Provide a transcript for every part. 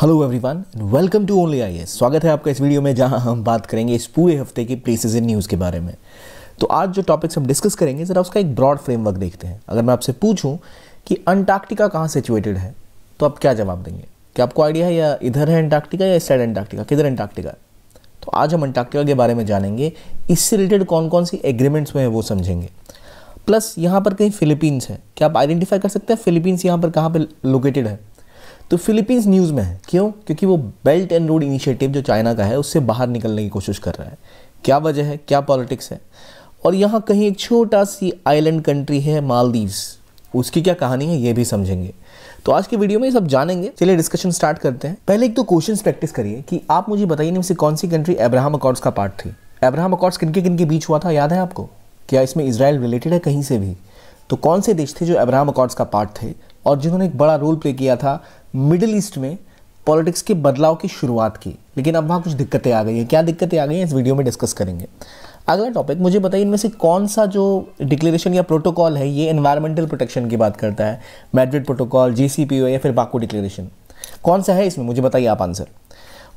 Hello everyone welcome to only I स्वागत है आपका इस वीडियो में जहां हम बात करेंगे इस पूरे हफ्ते की प्लेसेस इन न्यूज़ के बारे में तो आज जो टॉपिक्स हम डिस्कस करेंगे ज़रा उसका एक ब्रॉड फ्रेमवर्क देखते हैं अगर मैं आपसे पूछूं कि अंटार्कटिका कहाँ सिचुएटेड है तो आप क्या जवाब देंगे क्या आपको आइडिया है या इधर है अंटार्क्टिका या साइड अंटार्कटिका किधर अंटार्क्टिका तो आज हम अंटार्कटिका के बारे में जानेंगे इससे रिलेटेड कौन कौन सी एग्रीमेंट्स में है वो समझेंगे प्लस यहाँ पर कहीं फिलीपींस है क्या आप आइडेंटिफाई कर सकते हैं फिलीपींस यहाँ पर कहाँ पर लोकेटेड है तो फिलीपींस न्यूज़ में है क्यों क्योंकि वो बेल्ट एंड रोड इनिशिएटिव जो चाइना का है उससे बाहर निकलने की कोशिश कर रहा है क्या वजह है क्या पॉलिटिक्स है और यहाँ कहीं एक छोटा सी आइलैंड कंट्री है मालदीव्स उसकी क्या कहानी है ये भी समझेंगे तो आज की वीडियो में ये सब जानेंगे चलिए डिस्कशन स्टार्ट करते हैं पहले एक तो क्वेश्चन प्रैक्टिस करिए कि आप मुझे बताइए इनमें से कौन सी कंट्री एब्राहम अकॉर्ड्स का पार्ट थी एब्राहम अकॉर्ड्स किनके किनके बीच हुआ था याद है आपको क्या इसमें इसराइल रिलेटेड है कहीं से भी तो कौन से देश थे जो एब्राहम अकॉर्ड्स का पार्ट थे और जिन्होंने एक बड़ा रोल प्ले किया था मिडिल ईस्ट में पॉलिटिक्स के बदलाव की शुरुआत की लेकिन अब वहाँ कुछ दिक्कतें आ गई हैं क्या दिक्कतें आ गई हैं इस वीडियो में डिस्कस करेंगे अगला टॉपिक मुझे बताइए इनमें से कौन सा जो डिक्लेरेशन या प्रोटोकॉल है ये इन्वायरमेंटल प्रोटेक्शन की बात करता है मैड्रिड प्रोटोकॉल जी या फिर बाकू डिक्लेरेशन कौन सा है इसमें मुझे बताइए आप आंसर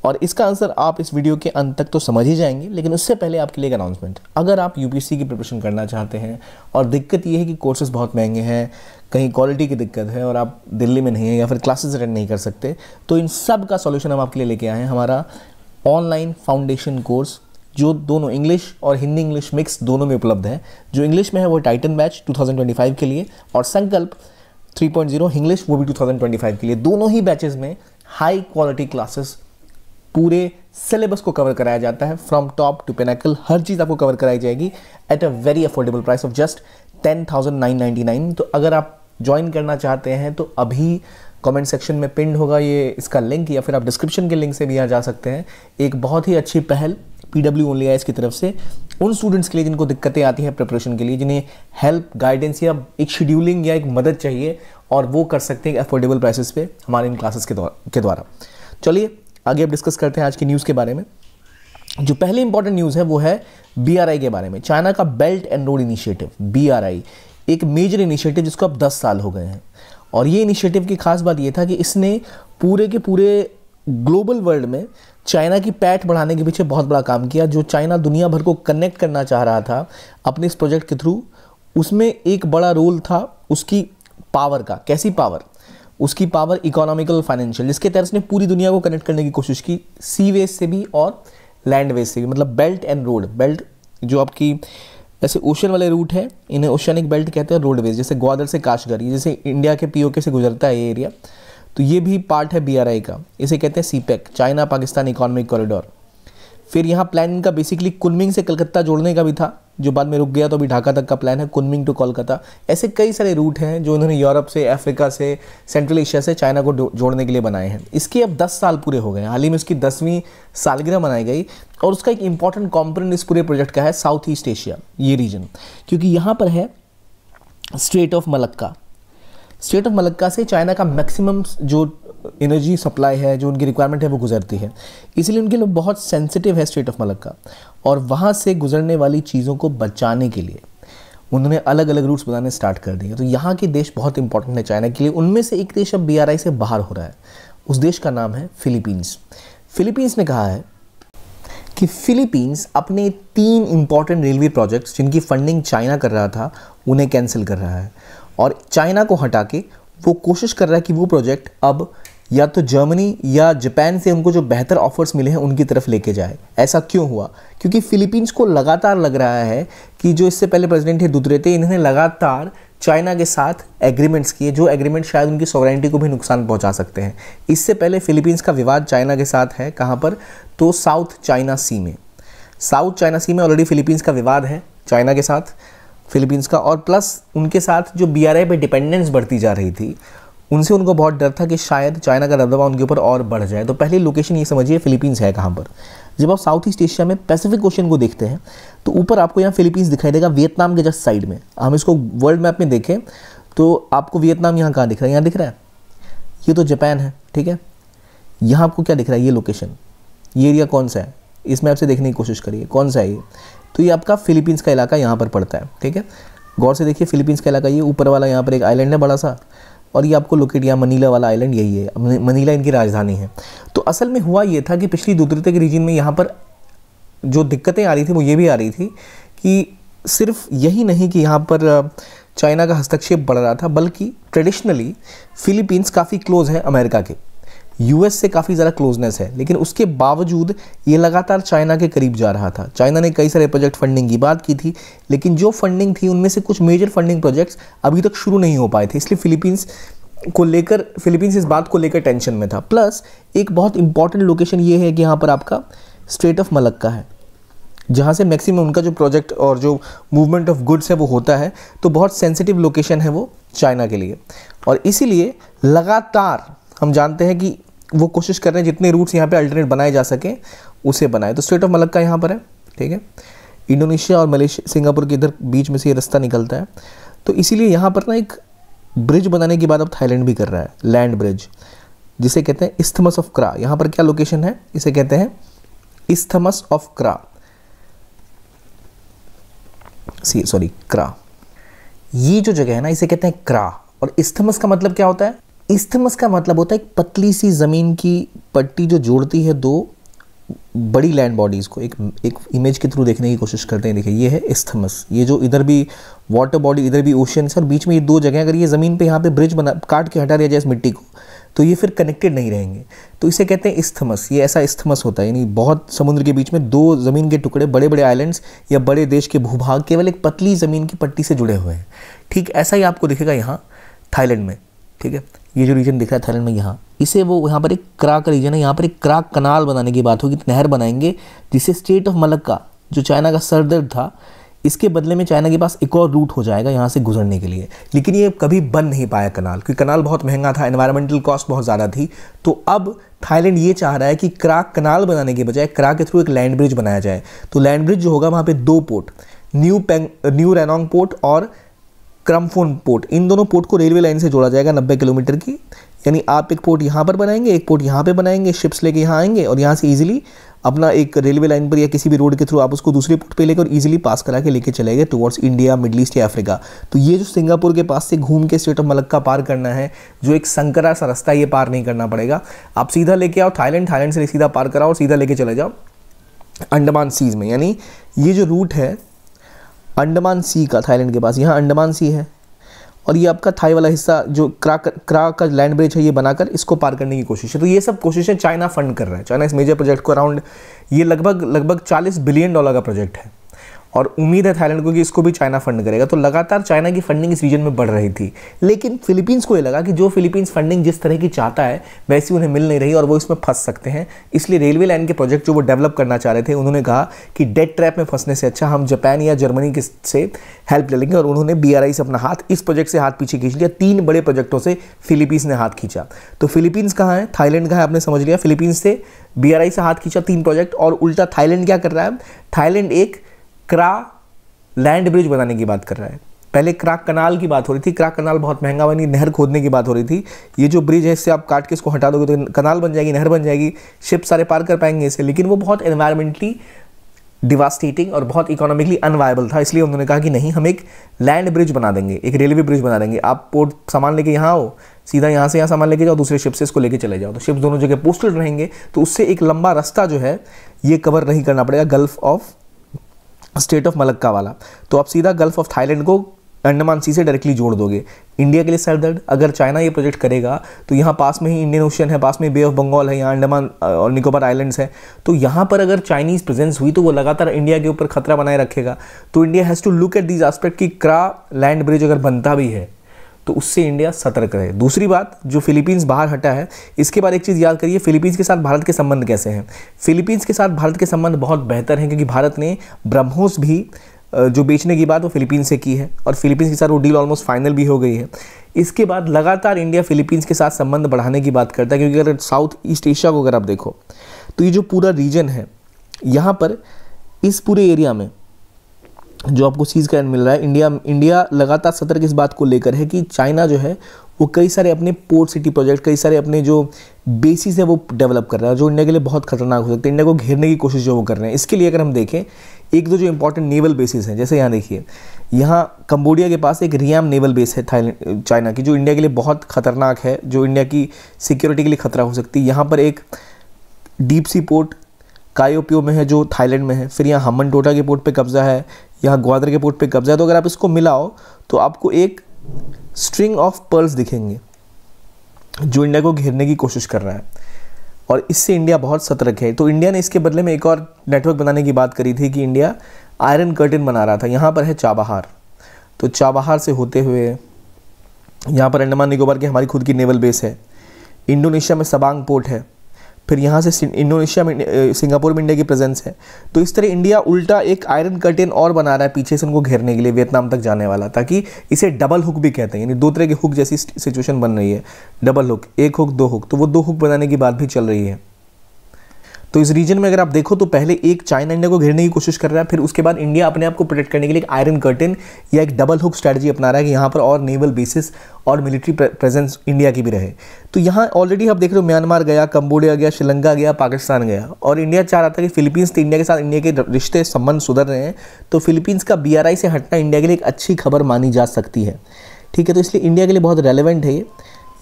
और इसका आंसर आप इस वीडियो के अंत तक तो समझ ही जाएंगे लेकिन उससे पहले आपके लिए एक अनाउंसमेंट अगर आप यूपीएससी की प्रिपरेशन करना चाहते हैं और दिक्कत ये है कि कोर्सेज़ बहुत महंगे हैं कहीं क्वालिटी की दिक्कत है और आप दिल्ली में नहीं हैं या फिर क्लासेज अटेंड नहीं कर सकते तो इन सब का सोल्यूशन हम आपके लिए लेके आए हैं हमारा ऑनलाइन फाउंडेशन कोर्स जो दोनों इंग्लिश और हिंदी इंग्लिश मिक्स दोनों में उपलब्ध है जो इंग्लिश में है वो टाइटन बैच 2025 के लिए और संकल्प 3.0 इंग्लिश वो भी 2025 के लिए दोनों ही बैचेस में हाई क्वालिटी क्लासेस पूरे सिलेबस को कवर कराया जाता है फ्रॉम टॉप टू पेनाकल हर चीज़ आपको कवर कराई जाएगी at a very affordable price of just ten thousand nine ninety nine तो अगर आप ज्वाइन करना चाहते हैं तो अभी कमेंट सेक्शन में पिंड होगा ये इसका लिंक या फिर आप डिस्क्रिप्शन के लिंक से भी यहाँ जा सकते हैं एक बहुत ही अच्छी पहल पी डब्ल्यू ओनली आई की तरफ से उन स्टूडेंट्स के लिए जिनको दिक्कतें आती हैं प्रिपरेशन के लिए जिन्हें हेल्प गाइडेंस या एक शेड्यूलिंग या एक मदद चाहिए और वो कर सकते हैं अफोर्डेबल प्राइसेस पे हमारे इन क्लासेस के द्वारा के द्वारा चलिए आगे अब डिस्कस करते हैं आज की न्यूज़ के बारे में जो पहली इंपॉर्टेंट न्यूज़ है वो है बी के बारे में चाइना का belt and road initiative be एक मेजर इनिशिएटिव जिसको अब 10 साल हो गए हैं और ये इनिशिएटिव की खास बात ये था कि इसने पूरे के पूरे ग्लोबल वर्ल्ड में चाइना की पैट बढ़ाने के पीछे बहुत बड़ा काम किया जो चाइना दुनिया भर को कनेक्ट करना चाह रहा था अपने इस प्रोजेक्ट के थ्रू उसमें एक बड़ा रोल था उसकी पावर का कैसी पावर उसकी पावर इकोनॉमिकल फाइनेंशियल जिसके तहत उसने पूरी दुनिया को कनेक्ट करने की कोशिश की सी वेज से भी और लैंड वेज से भी मतलब बेल्ट एंड रोड बेल्ट जो आपकी जैसे ओशन वाले रूट है इन्हें ओशनिक बेल्ट कहते हैं रोडवेज जैसे ग्वादर से काशगर ये जैसे इंडिया के पीओके से गुजरता है ये एरिया तो ये भी पार्ट है बी का इसे कहते हैं CPEC China Pakistan economic corridor फिर यहाँ प्लान का बेसिकली कुलमिंग से कलकत्ता जोड़ने का भी था जो बाद में रुक गया तो अभी ढाका तक का प्लान है कुनमिंग टू कोलकाता ऐसे कई सारे रूट हैं जो इन्होंने यूरोप से अफ्रीका से सेंट्रल एशिया से चाइना को जोड़ने के लिए बनाए हैं इसके अब 10 साल पूरे हो गए हाल ही में उसकी दसवीं सालगिरह मनाई गई और उसका एक इंपॉर्टेंट कॉम्पोनेंट इस पूरे प्रोजेक्ट का है साउथ ईस्ट एशिया ये रीजन क्योंकि यहाँ पर है state of Malacca state of Malacca से चाइना का मैक्सिमम जो एनर्जी सप्लाई है जो उनकी रिक्वायरमेंट है वो गुजरती है इसलिए उनके लिए बहुत सेंसिटिव है स्टेट ऑफ मलक्का और वहाँ से गुजरने वाली चीज़ों को बचाने के लिए उन्होंने अलग अलग रूट्स बनाने स्टार्ट कर दिए तो यहाँ के देश बहुत इंपॉर्टेंट है चाइना के लिए उनमें से एक देश अब बी से बाहर हो रहा है उस देश का नाम है फिलीपींस फिलीपींस ने कहा है कि फिलीपींस अपने तीन इम्पॉर्टेंट रेलवे प्रोजेक्ट्स जिनकी फंडिंग चाइना कर रहा था उन्हें कैंसिल कर रहा है और चाइना को हटा के वो कोशिश कर रहा है कि वो प्रोजेक्ट अब या तो जर्मनी या जापान से उनको जो बेहतर ऑफर्स मिले हैं उनकी तरफ लेके जाए ऐसा क्यों हुआ क्योंकि फिलीपींस को लगातार लग रहा है कि जो इससे पहले प्रेसिडेंट है थे इन्होंने लगातार चाइना के साथ एग्रीमेंट्स किए जो एग्रीमेंट शायद उनकी सॉवरेंटी को भी नुकसान पहुंचा सकते हैं इससे पहले फिलीपींस का विवाद चाइना के साथ है कहाँ पर तो साउथ चाइना सी में साउथ चाइना सी में ऑलरेडी फिलीपींस का विवाद है चाइना के साथ फिलीपींस का और प्लस उनके साथ जो बी आर आई पर डिपेंडेंस बढ़ती जा रही थी उनसे उनको बहुत डर था कि शायद चाइना का दबदबा उनके ऊपर और बढ़ जाए तो पहली लोकेशन ये समझिए फिलीपींस है कहाँ पर जब आप साउथ ईस्ट एशिया में पैसिफिक ओशन को देखते हैं तो ऊपर आपको यहाँ फिलीपींस दिखाई देगा वियतनाम के जस्ट साइड में हम इसको वर्ल्ड मैप में देखें तो आपको वियतनाम यहाँ कहाँ दिख रहा है यहाँ दिख रहा है ये तो जापान है ठीक है यहाँ आपको क्या दिख रहा है ये लोकेशन ये एरिया कौन सा है इस मैप से देखने की कोशिश करिए कौन सा है ये तो ये आपका फिलीपींस का इलाका यहाँ पर पड़ता है ठीक है गौर से देखिए फिलीपींस का इलाका ये ऊपर वाला यहाँ पर एक आइलैंड है बड़ा सा और ये आपको लोकेट यहाँ मनीला वाला आइलैंड यही है मनीला इनकी राजधानी है तो असल में हुआ ये था कि पिछली दूतरते के रीजन में यहाँ पर जो दिक्कतें आ रही थी वो ये भी आ रही थी कि सिर्फ यही नहीं कि यहाँ पर चाइना का हस्तक्षेप बढ़ रहा था बल्कि ट्रेडिशनली फिलीपींस काफ़ी क्लोज है अमेरिका के यूएस से काफ़ी ज़्यादा क्लोजनेस है लेकिन उसके बावजूद ये लगातार चाइना के करीब जा रहा था चाइना ने कई सारे प्रोजेक्ट फंडिंग की बात की थी लेकिन जो फंडिंग थी उनमें से कुछ मेजर फंडिंग प्रोजेक्ट्स अभी तक शुरू नहीं हो पाए थे इसलिए फिलीपींस को लेकर फिलीपींस इस बात को लेकर टेंशन में था प्लस एक बहुत इंपॉर्टेंट लोकेशन ये है कि यहाँ पर आपका स्टेट ऑफ मलक्का है जहाँ से मैक्सिमम उनका जो प्रोजेक्ट और जो मूवमेंट ऑफ गुड्स है वो होता है तो बहुत सेंसिटिव लोकेशन है वो चाइना के लिए और इसीलिए लगातार हम जानते हैं कि वो कोशिश कर रहे हैं जितने रूट्स यहाँ पे अल्टरनेट बनाए जा सकें उसे बनाए तो स्टेट ऑफ मलक्का यहाँ पर है ठीक है इंडोनेशिया और मलेशिया सिंगापुर के इधर बीच में से ये रास्ता निकलता है तो इसीलिए यहाँ पर ना एक ब्रिज बनाने की बात अब थाईलैंड भी कर रहा है लैंड ब्रिज जिसे कहते हैं इस्थमस ऑफ क्रा यहाँ पर क्या लोकेशन है इसे कहते हैं isthmus of Kra sorry Kra ये जो जगह है ना इसे कहते हैं क्रा और इस्थमस का मतलब क्या होता है इस्थमस का मतलब होता है एक पतली सी ज़मीन की पट्टी जो जोड़ती है दो बड़ी लैंड बॉडीज़ को एक एक इमेज के थ्रू देखने की कोशिश करते हैं देखिए ये है इस्थमस ये जो इधर भी वाटर बॉडी इधर भी ओशन है और बीच में ये दो जगह अगर ये ज़मीन पे यहाँ पे ब्रिज बना काट के हटा दिया जाए इस मिट्टी को तो ये फिर कनेक्टेड नहीं रहेंगे तो इसे कहते हैं इस्थमस ये ऐसा इस्थमस होता है यानी बहुत समुद्र के बीच में दो ज़मीन के टुकड़े बड़े बड़े आइलैंड्स या बड़े देश के भूभाग केवल एक पतली ज़मीन की पट्टी से जुड़े हुए हैं ठीक ऐसा ही आपको दिखेगा यहाँ थाईलैंड में ठीक है ये जो रीजन दिख रहा है थाईलैंड में यहाँ इसे वो यहाँ पर एक क्रा का रीजन है यहाँ पर एक क्रा कनाल बनाने की बात होगी नहर बनाएंगे जिससे स्टेट ऑफ मलक्का जो चाइना का सरदर्द था इसके बदले में चाइना के पास एक और रूट हो जाएगा यहाँ से गुजरने के लिए लेकिन ये कभी बन नहीं पाया कनाल क्योंकि कनाल बहुत महंगा था एन्वायरमेंटल कॉस्ट बहुत ज़्यादा थी तो अब थाईलैंड ये चाह रहा है कि क्राक कनाल बनाने के बजाय क्राक के थ्रू एक लैंड ब्रिज बनाया जाए तो लैंड ब्रिज जो होगा वहाँ पर दो port new Peng new Ranong port और क्रमफोन पोर्ट इन दोनों पोर्ट को रेलवे लाइन से जोड़ा जाएगा नब्बे किलोमीटर की यानी आप एक पोर्ट यहाँ पर बनाएंगे एक पोर्ट यहाँ पे बनाएंगे शिप्स लेके यहाँ आएंगे और यहाँ से ईजिली अपना एक रेलवे लाइन पर या किसी भी रोड के थ्रू आप उसको दूसरे पोर्ट पे लेकर ईजिली पास करा के लेके चले गए टुवर्ड्स इंडिया मिडल ईस्ट या अफ्रीका तो ये जो सिंगापुर के पास से घूम के स्टेट ऑफ मलक्का पार करना है जो एक संकरा सा रास्ता ये पार नहीं करना पड़ेगा आप सीधा लेके आओ थाईलैंड थाईलैंड से सीधा पार कराओ और सीधा लेके चले जाओ अंडमान सीज में यानी ये जो रूट है अंडमान सी का थाईलैंड के पास यहाँ अंडमान सी है और ये आपका थाई वाला हिस्सा जो क्रा क्रा का लैंड ब्रिज है ये बनाकर इसको पार करने की कोशिश है तो ये सब कोशिशें चाइना फंड कर रहा है चाइना इस मेजर प्रोजेक्ट को अराउंड ये लगभग लगभग 40 बिलियन डॉलर का प्रोजेक्ट है और उम्मीद है थाईलैंड को कि इसको भी चाइना फंड करेगा तो लगातार चाइना की फंडिंग इस रीजन में बढ़ रही थी लेकिन फिलीपींस को ये लगा कि जो फिलीपींस फंडिंग जिस तरह की चाहता है वैसी उन्हें मिल नहीं रही और वो इसमें फंस सकते हैं इसलिए रेलवे लाइन के प्रोजेक्ट जो वो डेवलप करना चाह रहे थे उन्होंने कहा कि डेट ट्रैप में फंसने से अच्छा हम जापान या जर्मनी के से हेल्प ले लेंगे और उन्होंने बी से अपना हाथ इस प्रोजेक्ट से हाथ पीछे खींच लिया तीन बड़े प्रोजेक्टों से फिलीपींस ने हाथ खींचा तो फिलीपींस कहाँ है थाईलैंड कहाँ है आपने समझ लिया फिलीपींस से बी से हाथ खींचा तीन प्रोजेक्ट और उल्टा थाईलैंड क्या कर रहा है थाईलैंड एक क्रा लैंड ब्रिज बनाने की बात कर रहा है पहले क्राक कनाल की बात हो रही थी क्राक कनाल बहुत महंगा बनी नहर खोदने की बात हो रही थी ये जो ब्रिज है इससे आप काट के इसको हटा दोगे तो कनाल बन जाएगी नहर बन जाएगी शिप सारे पार कर पाएंगे इसे लेकिन वो बहुत एनवायरमेंटली डिवास्टेटिंग और बहुत इकोनॉमिकली अनवायबल था इसलिए उन्होंने कहा कि नहीं हम एक लैंड ब्रिज बना देंगे एक रेलवे ब्रिज बना देंगे आप पोर्ट सामान लेके यहाँ आओ सीधा यहाँ से यहाँ सामान लेके जाओ दूसरे शिप से इसको लेके चले जाओ तो शिप दोनों जगह पोस्टेड रहेंगे तो उससे एक लंबा रास्ता जो है ये कवर नहीं करना पड़ेगा gulf of state of Malacca वाला तो आप सीधा गल्फ ऑफ थाईलैंड को अंडमान सी से डायरेक्टली जोड़ दोगे इंडिया के लिए सर दर्द अगर चाइना ये प्रोजेक्ट करेगा तो यहाँ पास में ही इंडियन ओशन है पास में बे ऑफ बंगाल है यहाँ अंडमान और निकोबार आइलैंड्स है तो यहाँ पर अगर चाइनीज़ प्रेजेंस हुई तो वो लगातार इंडिया के ऊपर खतरा बनाए रखेगा तो India has to look at this aspect कि क्रा लैंड ब्रिज अगर बनता भी है तो उससे इंडिया सतर्क रहे दूसरी बात जो फिलीपींस बाहर हटा है इसके बाद एक चीज़ याद करिए फिलीपींस के साथ भारत के संबंध कैसे हैं फिलीपींस के साथ भारत के संबंध बहुत बेहतर हैं क्योंकि भारत ने ब्रह्मोस भी जो बेचने की बात वो फिलीपींस से की है और फिलीपींस के साथ वो डील ऑलमोस्ट फाइनल भी हो गई है इसके बाद लगातार इंडिया फिलीपींस के साथ संबंध बढ़ाने की बात करता है क्योंकि अगर साउथ ईस्ट एशिया को अगर आप देखो तो ये जो पूरा रीजन है यहाँ पर इस पूरे एरिया में जो आपको सीज करंट मिल रहा है इंडिया इंडिया लगातार सतर्क इस बात को लेकर है कि चाइना जो है वो कई सारे अपने पोर्ट सिटी प्रोजेक्ट कई सारे अपने जो बेसिस है वो डेवलप कर रहा है जो इंडिया के लिए बहुत खतरनाक हो सकते हैं इंडिया को घेरने की कोशिश जो वो कर रहे हैं इसके लिए अगर हम देखें एक दो जो इंपॉर्टेंट नेवल बेसिस हैं जैसे यहाँ देखिए यहाँ कंबोडिया के पास एक रियाम नेवल बेस है थाईलैंड चाइना की जो इंडिया के लिए बहुत खतरनाक है जो इंडिया की सिक्योरिटी के लिए खतरा हो सकती है यहाँ पर एक डीप सी पोर्ट कायोपियो में है जो थाईलैंड में है फिर यहाँ हमन टोटा के पोर्ट पे कब्ज़ा है यहाँ ग्वादर के पोर्ट पे कब्ज़ा है तो अगर आप इसको मिलाओ तो आपको एक स्ट्रिंग ऑफ पर्ल्स दिखेंगे जो इंडिया को घेरने की कोशिश कर रहा है और इससे इंडिया बहुत सतर्क है तो इंडिया ने इसके बदले में एक और नेटवर्क बनाने की बात करी थी कि इंडिया आयरन कर्टन बना रहा था यहाँ पर है चाबहार तो चाबहार से होते हुए यहाँ पर अंडमान निकोबार की हमारी खुद की नेवल बेस है इंडोनेशिया में सबांग पोर्ट है फिर यहाँ से इंडोनेशिया में सिंगापुर में इंडिया की प्रेजेंस है तो इस तरह इंडिया उल्टा एक आयरन कर्टेन और बना रहा है पीछे से उनको घेरने के लिए वियतनाम तक जाने वाला ताकि इसे डबल हुक भी कहते हैं यानी दो तरह के हुक जैसी सिचुएशन बन रही है डबल हुक एक हुक दो हुक तो वो दो हुक बनाने की बात भी चल रही है तो इस रीजन में अगर आप देखो तो पहले एक चाइना इंडिया को घेरने की कोशिश कर रहा है फिर उसके बाद इंडिया अपने आप को प्रोटेक्ट करने के लिए एक आयरन कर्टन या एक डबल हुक स्ट्रैटेजी अपना रहा है कि यहाँ पर और नेवल बेसिस और मिलिट्री प्रेजेंस इंडिया की भी रहे तो यहाँ ऑलरेडी आप देख रहे हो म्यांमार गया कम्बोडिया गया श्रीलंका गया पाकिस्तान गया और इंडिया चाह रहा था कि फिलीपींस तो इंडिया के साथ इंडिया के रिश्ते संबंध सुधर रहे हैं तो फिलीपींस का बी से हटना इंडिया के लिए एक अच्छी खबर मानी जा सकती है ठीक है तो इसलिए इंडिया के लिए बहुत रेलिवेंट है ये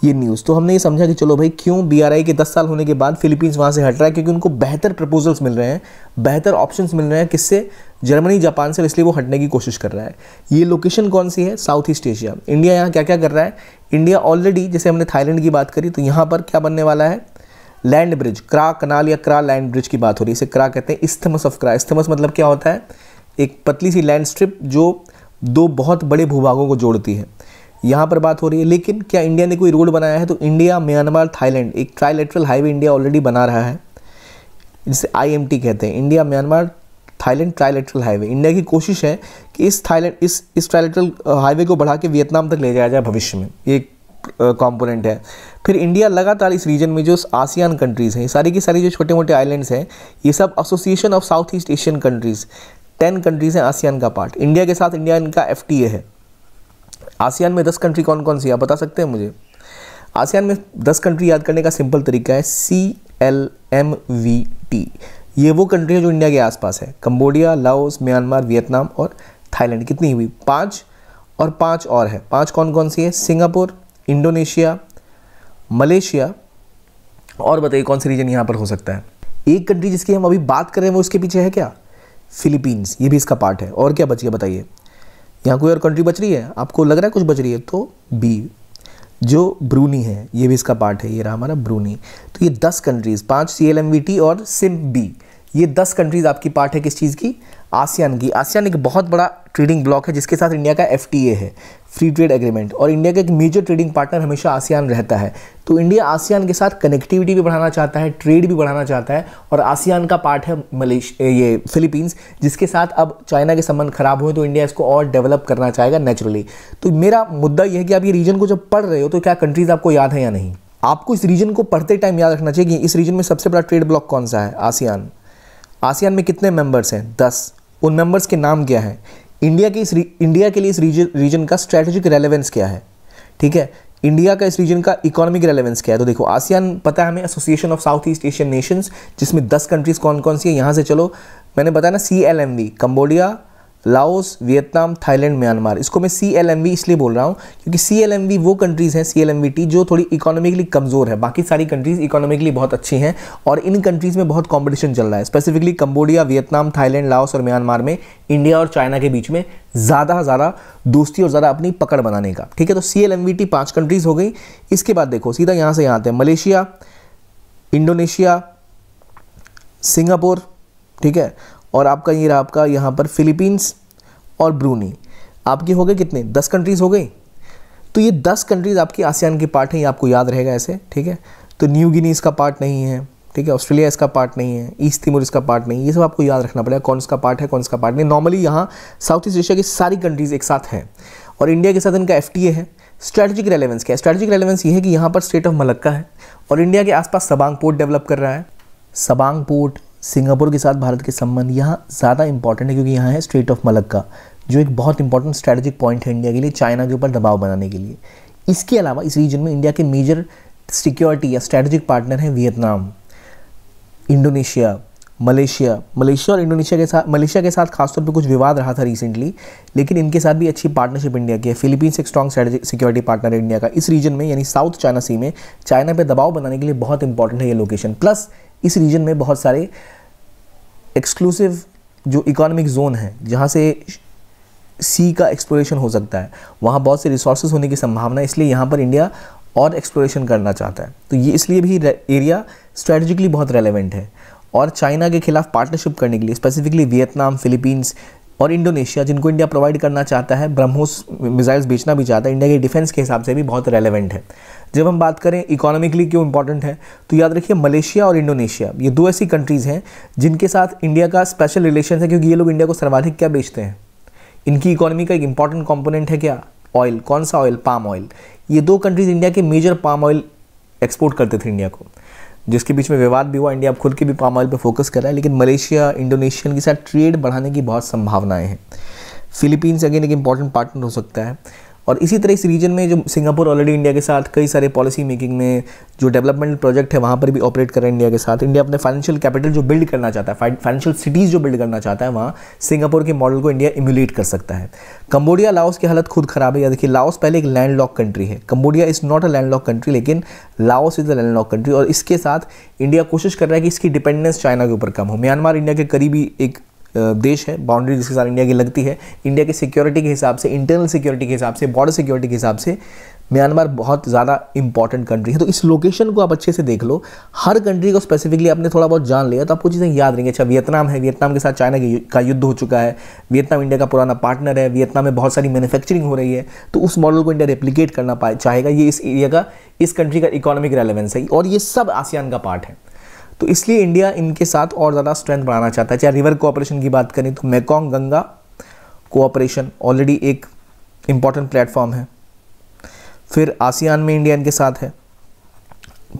ये न्यूज़ तो हमने ये समझा कि चलो भाई क्यों बी के दस साल होने के बाद फिलीपींस वहाँ से हट रहा है क्योंकि उनको बेहतर प्रपोजल्स मिल रहे हैं बेहतर ऑप्शन मिल रहे हैं किससे जर्मनी जापान से इसलिए वो हटने की कोशिश कर रहा है ये लोकेशन कौन सी है साउथ ईस्ट एशिया इंडिया यहाँ क्या क्या कर रहा है इंडिया ऑलरेडी जैसे हमने थाईलैंड की बात करी तो यहाँ पर क्या बनने वाला है लैंड ब्रिज क्रा कनाल या क्रा लैंड ब्रिज की बात हो रही है इसे क्रा कहते हैं इस्थमस ऑफ क्रा इस्थमस मतलब क्या होता है एक पतली सी लैंड स्ट्रिप जो दो बहुत बड़े भूभागों को जोड़ती है यहाँ पर बात हो रही है लेकिन क्या इंडिया ने कोई रोड बनाया है तो इंडिया म्यांमार थाईलैंड एक ट्राईलेटरल हाईवे इंडिया ऑलरेडी बना रहा है जिसे आई कहते हैं India Myanmar Thailand trilateral highway India की कोशिश है कि इस थाईलैंड इस इस ट्राईलेटरल हाईवे को बढ़ा के वियतनाम तक ले जाया जाए भविष्य में ये एक कॉम्पोनेंट है फिर इंडिया लगातार इस रीजन में जो आसियान कंट्रीज़ हैं सारी की सारी जो छोटे मोटे आइलैंड्स हैं ये सब association of south east Asian countries ten countries हैं आसियान का पार्ट इंडिया के साथ इंडिया इनका एफ है आसियान में दस कंट्री कौन कौन सी आप बता सकते हैं मुझे आसियान में दस कंट्री याद करने का सिंपल तरीका है C L M V T ये वो कंट्री है जो इंडिया के आसपास है कम्बोडिया लाओस म्यांमार वियतनाम और थाईलैंड कितनी हुई पाँच और पाँच और है पाँच कौन कौन सी है सिंगापुर इंडोनेशिया मलेशिया और बताइए कौन सी रीजन यहाँ पर हो सकता है एक कंट्री जिसकी हम अभी बात कर रहे हैं वो उसके पीछे है क्या फिलीपींस ये भी इसका पार्ट है और क्या बचिए बताइए यहाँ कोई और कंट्री बच रही है आपको लग रहा है कुछ बच रही है तो बी जो ब्रूनी है ये भी इसका पार्ट है ये रहा हमारा ब्रूनी तो ये दस कंट्रीज़ पांच C L M V T और सिम बी ये दस कंट्रीज़ आपकी पार्ट है किस चीज़ की आसियान की आसियान एक बहुत बड़ा ट्रेडिंग ब्लॉक है जिसके साथ इंडिया का एफ है फ्री ट्रेड एग्रीमेंट और इंडिया का एक मेजर ट्रेडिंग पार्टनर हमेशा आसियान रहता है तो इंडिया आसियान के साथ कनेक्टिविटी भी बढ़ाना चाहता है ट्रेड भी बढ़ाना चाहता है और आसियान का पार्ट है मलेश ये फिलीपींस जिसके साथ अब चाइना के संबंध खराब हुए तो इंडिया इसको और डेवलप करना चाहेगा नेचुरली तो मेरा मुद्दा यह है कि आप ये रीजन को जब पढ़ रहे हो तो क्या कंट्रीज़ आपको याद है या नहीं आपको इस रीजन को पढ़ते टाइम याद रखना चाहिए कि इस रीजन में सबसे बड़ा ट्रेड ब्लॉक कौन सा है आसियान आसियान में कितने मेंबर्स हैं दस उन मेंबर्स के नाम क्या हैं इंडिया की इस इंडिया के लिए इस रीजन रीजन का स्ट्रैटेजिक रेलेवेंस क्या है ठीक है इंडिया का इस रीजन का इकोनॉमिक रेलेवेंस क्या है तो देखो आसियान पता है हमें association of south east Asian nations जिसमें दस कंट्रीज़ कौन कौन सी है यहाँ से चलो मैंने बताया ना C L M V Cambodia Laos Vietnam Thailand Myanmar इसको मैं सी एल एम वी इसलिए बोल रहा हूँ क्योंकि सी एल एम वी वो कंट्रीज़ हैं C L M V T जो थोड़ी इकोनॉमिकली कमज़ोर है बाकी सारी कंट्रीज़ इकोनॉमिकली बहुत अच्छी हैं और इन कंट्रीज़ में बहुत कॉम्पिटिशन चल रहा है specifically Cambodia Vietnam Thailand Laos और म्यांमार में इंडिया और चाइना के बीच में ज़्यादा ज़्यादा दोस्ती और ज़्यादा अपनी पकड़ बनाने का ठीक है तो C L M V T पाँच कंट्रीज़ हो गई इसके बाद देखो सीधा यहाँ से यहाँ आते हैं मलेशिया इंडोनेशिया सिंगापुर ठीक है और आपका ये रहा आपका यहाँ पर फिलीपींस और ब्रूनी आपके हो गए कितने दस कंट्रीज़ हो गई तो ये दस कंट्रीज़ आपकी आसियान के पार्ट हैं ये आपको याद रहेगा ऐसे ठीक है तो न्यू गिनी इसका पार्ट नहीं है ठीक है ऑस्ट्रेलिया इसका पार्ट नहीं है ईस्ट तिमोर इसका पार्ट नहीं है ये सब आपको याद रखना पड़ेगा कौन इसका पार्ट है कौन इसका पार्ट नहीं नॉर्मली यहाँ साउथ ईस्ट एशिया की सारी कंट्रीज़ एक साथ हैं और इंडिया के साथ इनका एफ है स्ट्रेटेजिक रेलेवेंस क्या है स्ट्रैटेजिक रेलेवेंस ये है कि यहाँ पर स्टेट ऑफ मलक्का है और इंडिया के आसपास सबांग पोर्ट डेवलप कर रहा है सबांग पोर्ट सिंगापुर के साथ भारत के संबंध यहाँ ज़्यादा इंपॉर्टेंट है क्योंकि यहाँ है स्ट्रेट ऑफ मलक का जो एक बहुत इंपॉर्टेंट स्ट्रैटेजिक पॉइंट है इंडिया के लिए चाइना के ऊपर दबाव बनाने के लिए इसके अलावा इस रीजन में इंडिया के मेजर सिक्योरिटी या स्ट्रैटेजिक पार्टनर हैं वियतनाम इंडोनेशिया मलेशिया मलेशिया और इंडोनेशिया के साथ मलेशिया के साथ खासतौर पे कुछ विवाद रहा था रिसेंटली लेकिन इनके साथ भी अच्छी पार्टनरशिप इंडिया की है फिलीपींस एक स्ट्रॉन्ग सिक्योरिटी पार्टनर है इंडिया का इस रीजन में यानी साउथ चाइना सी में चाइना पे दबाव बनाने के लिए बहुत इंपॉर्टेंट है ये लोकेशन प्लस इस रीजन में बहुत सारे एक्सक्लूसिव जो इकोनॉमिक जोन है जहाँ से सी का एक्सप्लोरेशन हो सकता है वहाँ बहुत से रिसोर्सेज होने की संभावना है इसलिए यहाँ पर इंडिया और एक्सप्लोरेशन करना चाहता है तो ये इसलिए भी एरिया स्ट्रेटजिकली बहुत रेलिवेंट है और चाइना के खिलाफ पार्टनरशिप करने के लिए स्पेसिफिकली वियतनाम फिलीपींस और इंडोनेशिया जिनको इंडिया प्रोवाइड करना चाहता है ब्रह्मोस मिसाइल्स बेचना भी चाहता है इंडिया के डिफेंस के हिसाब से भी बहुत रेलिवेंट है जब हम बात करें इकोनॉमिकली क्यों इंपॉर्टेंट है तो याद रखिए मलेशिया और इंडोनेशिया ये दो ऐसी कंट्रीज़ हैं जिनके साथ इंडिया का स्पेशल रिलेशन है क्योंकि ये लोग इंडिया को सर्वाधिक क्या बेचते हैं इनकी इकोनॉमी का एक इंपॉर्टेंट कॉम्पोनेंट है क्या ऑयल कौन सा ऑयल पाम ऑयल ये दो कंट्रीज़ इंडिया के मेजर पाम ऑयल एक्सपोर्ट करते थे इंडिया को जिसके बीच में विवाद भी हुआ इंडिया अब खुद के भी पाम ऑयल पर फोकस कर रहा है लेकिन मलेशिया इंडोनेशियन के साथ ट्रेड बढ़ाने की बहुत संभावनाएं हैं फिलीपींस अगेन एक इंपॉर्टेंट पार्टनर हो सकता है और इसी तरह इस रीजन में जो सिंगापुर ऑलरेडी इंडिया के साथ कई सारे पॉलिसी मेकिंग में जो डेवलपमेंट प्रोजेक्ट है वहाँ पर भी ऑपरेट कर रहे हैं इंडिया के साथ इंडिया अपने फाइनेंशियल कैपिटल जो बिल्ड करना चाहता है फाइनेंशियल सिटीज़ जो बिल्ड करना चाहता है वहाँ सिंगापुर के मॉडल को इंडिया इम्यूलेट कर सकता है कंबोडिया लाओस की हालत खुद खराब है या देखिए लाओस पहले एक लैंड लॉक कंट्री है Cambodia is not a land lock country लेकिन Laos is a land lock country और इसके साथ इंडिया कोशिश कर रहा है कि इसकी डिपेंडेंस चाइना के ऊपर कम हो म्यांमार इंडिया के करीबी एक देश है बाउंड्री जिसके साथ इंडिया की लगती है इंडिया की सिक्योरिटी के हिसाब से इंटरनल सिक्योरिटी के हिसाब से बॉर्डर सिक्योरिटी के हिसाब से म्यांमार बहुत ज़्यादा इंपॉर्टेंट कंट्री है तो इस लोकेशन को आप अच्छे से देख लो हर कंट्री को स्पेसिफिकली आपने थोड़ा बहुत जान लिया तो आपको चीज़ें याद रहेंगे अच्छा वियतनाम है वियतनाम के साथ चाइना का युद्ध हो चुका है वियतनाम इंडिया का पुराना पार्टनर है वियतनाम में बहुत सारी मैन्युफैक्चरिंग हो रही है तो उस मॉडल को इंडिया रेप्लीकेट करना चाहेगा ये इस एरिया का इस कंट्री का इकोनॉमिक रेलेवेंस है और ये सब आसियान का पार्ट है तो इसलिए इंडिया इनके साथ और ज़्यादा स्ट्रेंथ बढ़ाना चाहता है चाहे रिवर कोऑपरेशन की बात करें तो मेकोंग गंगा कोऑपरेशन ऑलरेडी एक इम्पॉर्टेंट प्लेटफॉर्म है फिर आसियान में इंडिया इनके साथ है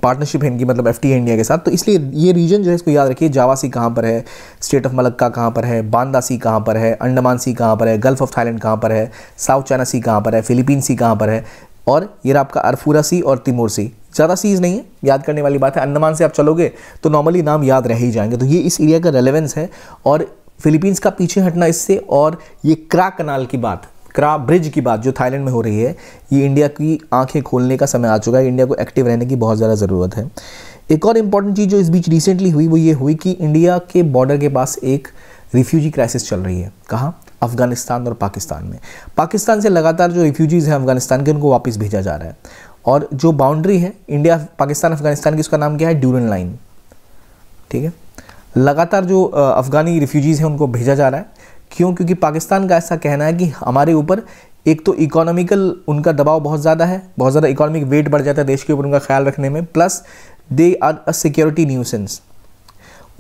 पार्टनरशिप है इनकी मतलब एफ इंडिया के साथ तो इसलिए ये रीजन जो है इसको याद रखिए जावासी कहाँ पर है स्टेट ऑफ मलक्का कहाँ पर है बांदा सी कहाँ पर है अंडमान सी कहाँ पर है गल्फ ऑफ थाईलैंड कहाँ पर है साउथ चाइना सी कहाँ पर है फिलीपीन सी कहाँ पर है और ये रहा आपका अरफूरा सी और तिमोर सी ज़्यादा सीज़ नहीं है याद करने वाली बात है अंडमान से आप चलोगे तो नॉर्मली नाम याद रह ही जाएंगे तो ये इस एरिया का रेलेवेंस है और फिलीपींस का पीछे हटना इससे और ये क्रा कनाल की बात क्रा ब्रिज की बात जो थाईलैंड में हो रही है ये इंडिया की आंखें खोलने का समय आ चुका है इंडिया को एक्टिव रहने की बहुत ज़्यादा ज़रूरत है एक और इम्पॉर्टेंट चीज़ जो इस बीच रिसेंटली हुई वो ये हुई कि इंडिया के बॉर्डर के पास एक रिफ्यूजी क्राइसिस चल रही है कहाँ अफ़गानिस्तान और पाकिस्तान में पाकिस्तान से लगातार जो रिफ्यूजीज़ हैं अफ़गानिस्तान के उनको वापस भेजा जा रहा है और जो बाउंड्री है इंडिया पाकिस्तान अफ़गानिस्तान की उसका नाम क्या है ड्यूरन लाइन ठीक है लगातार जो अफ़गानी रिफ्यूजीज़ हैं उनको भेजा जा रहा है क्यों क्योंकि पाकिस्तान का ऐसा कहना है कि हमारे ऊपर एक तो इकोनॉमिकल उनका दबाव बहुत ज़्यादा है बहुत ज़्यादा इकोनॉमिक वेट बढ़ जाता है देश के ऊपर उनका ख्याल रखने में plus they are a security nuisance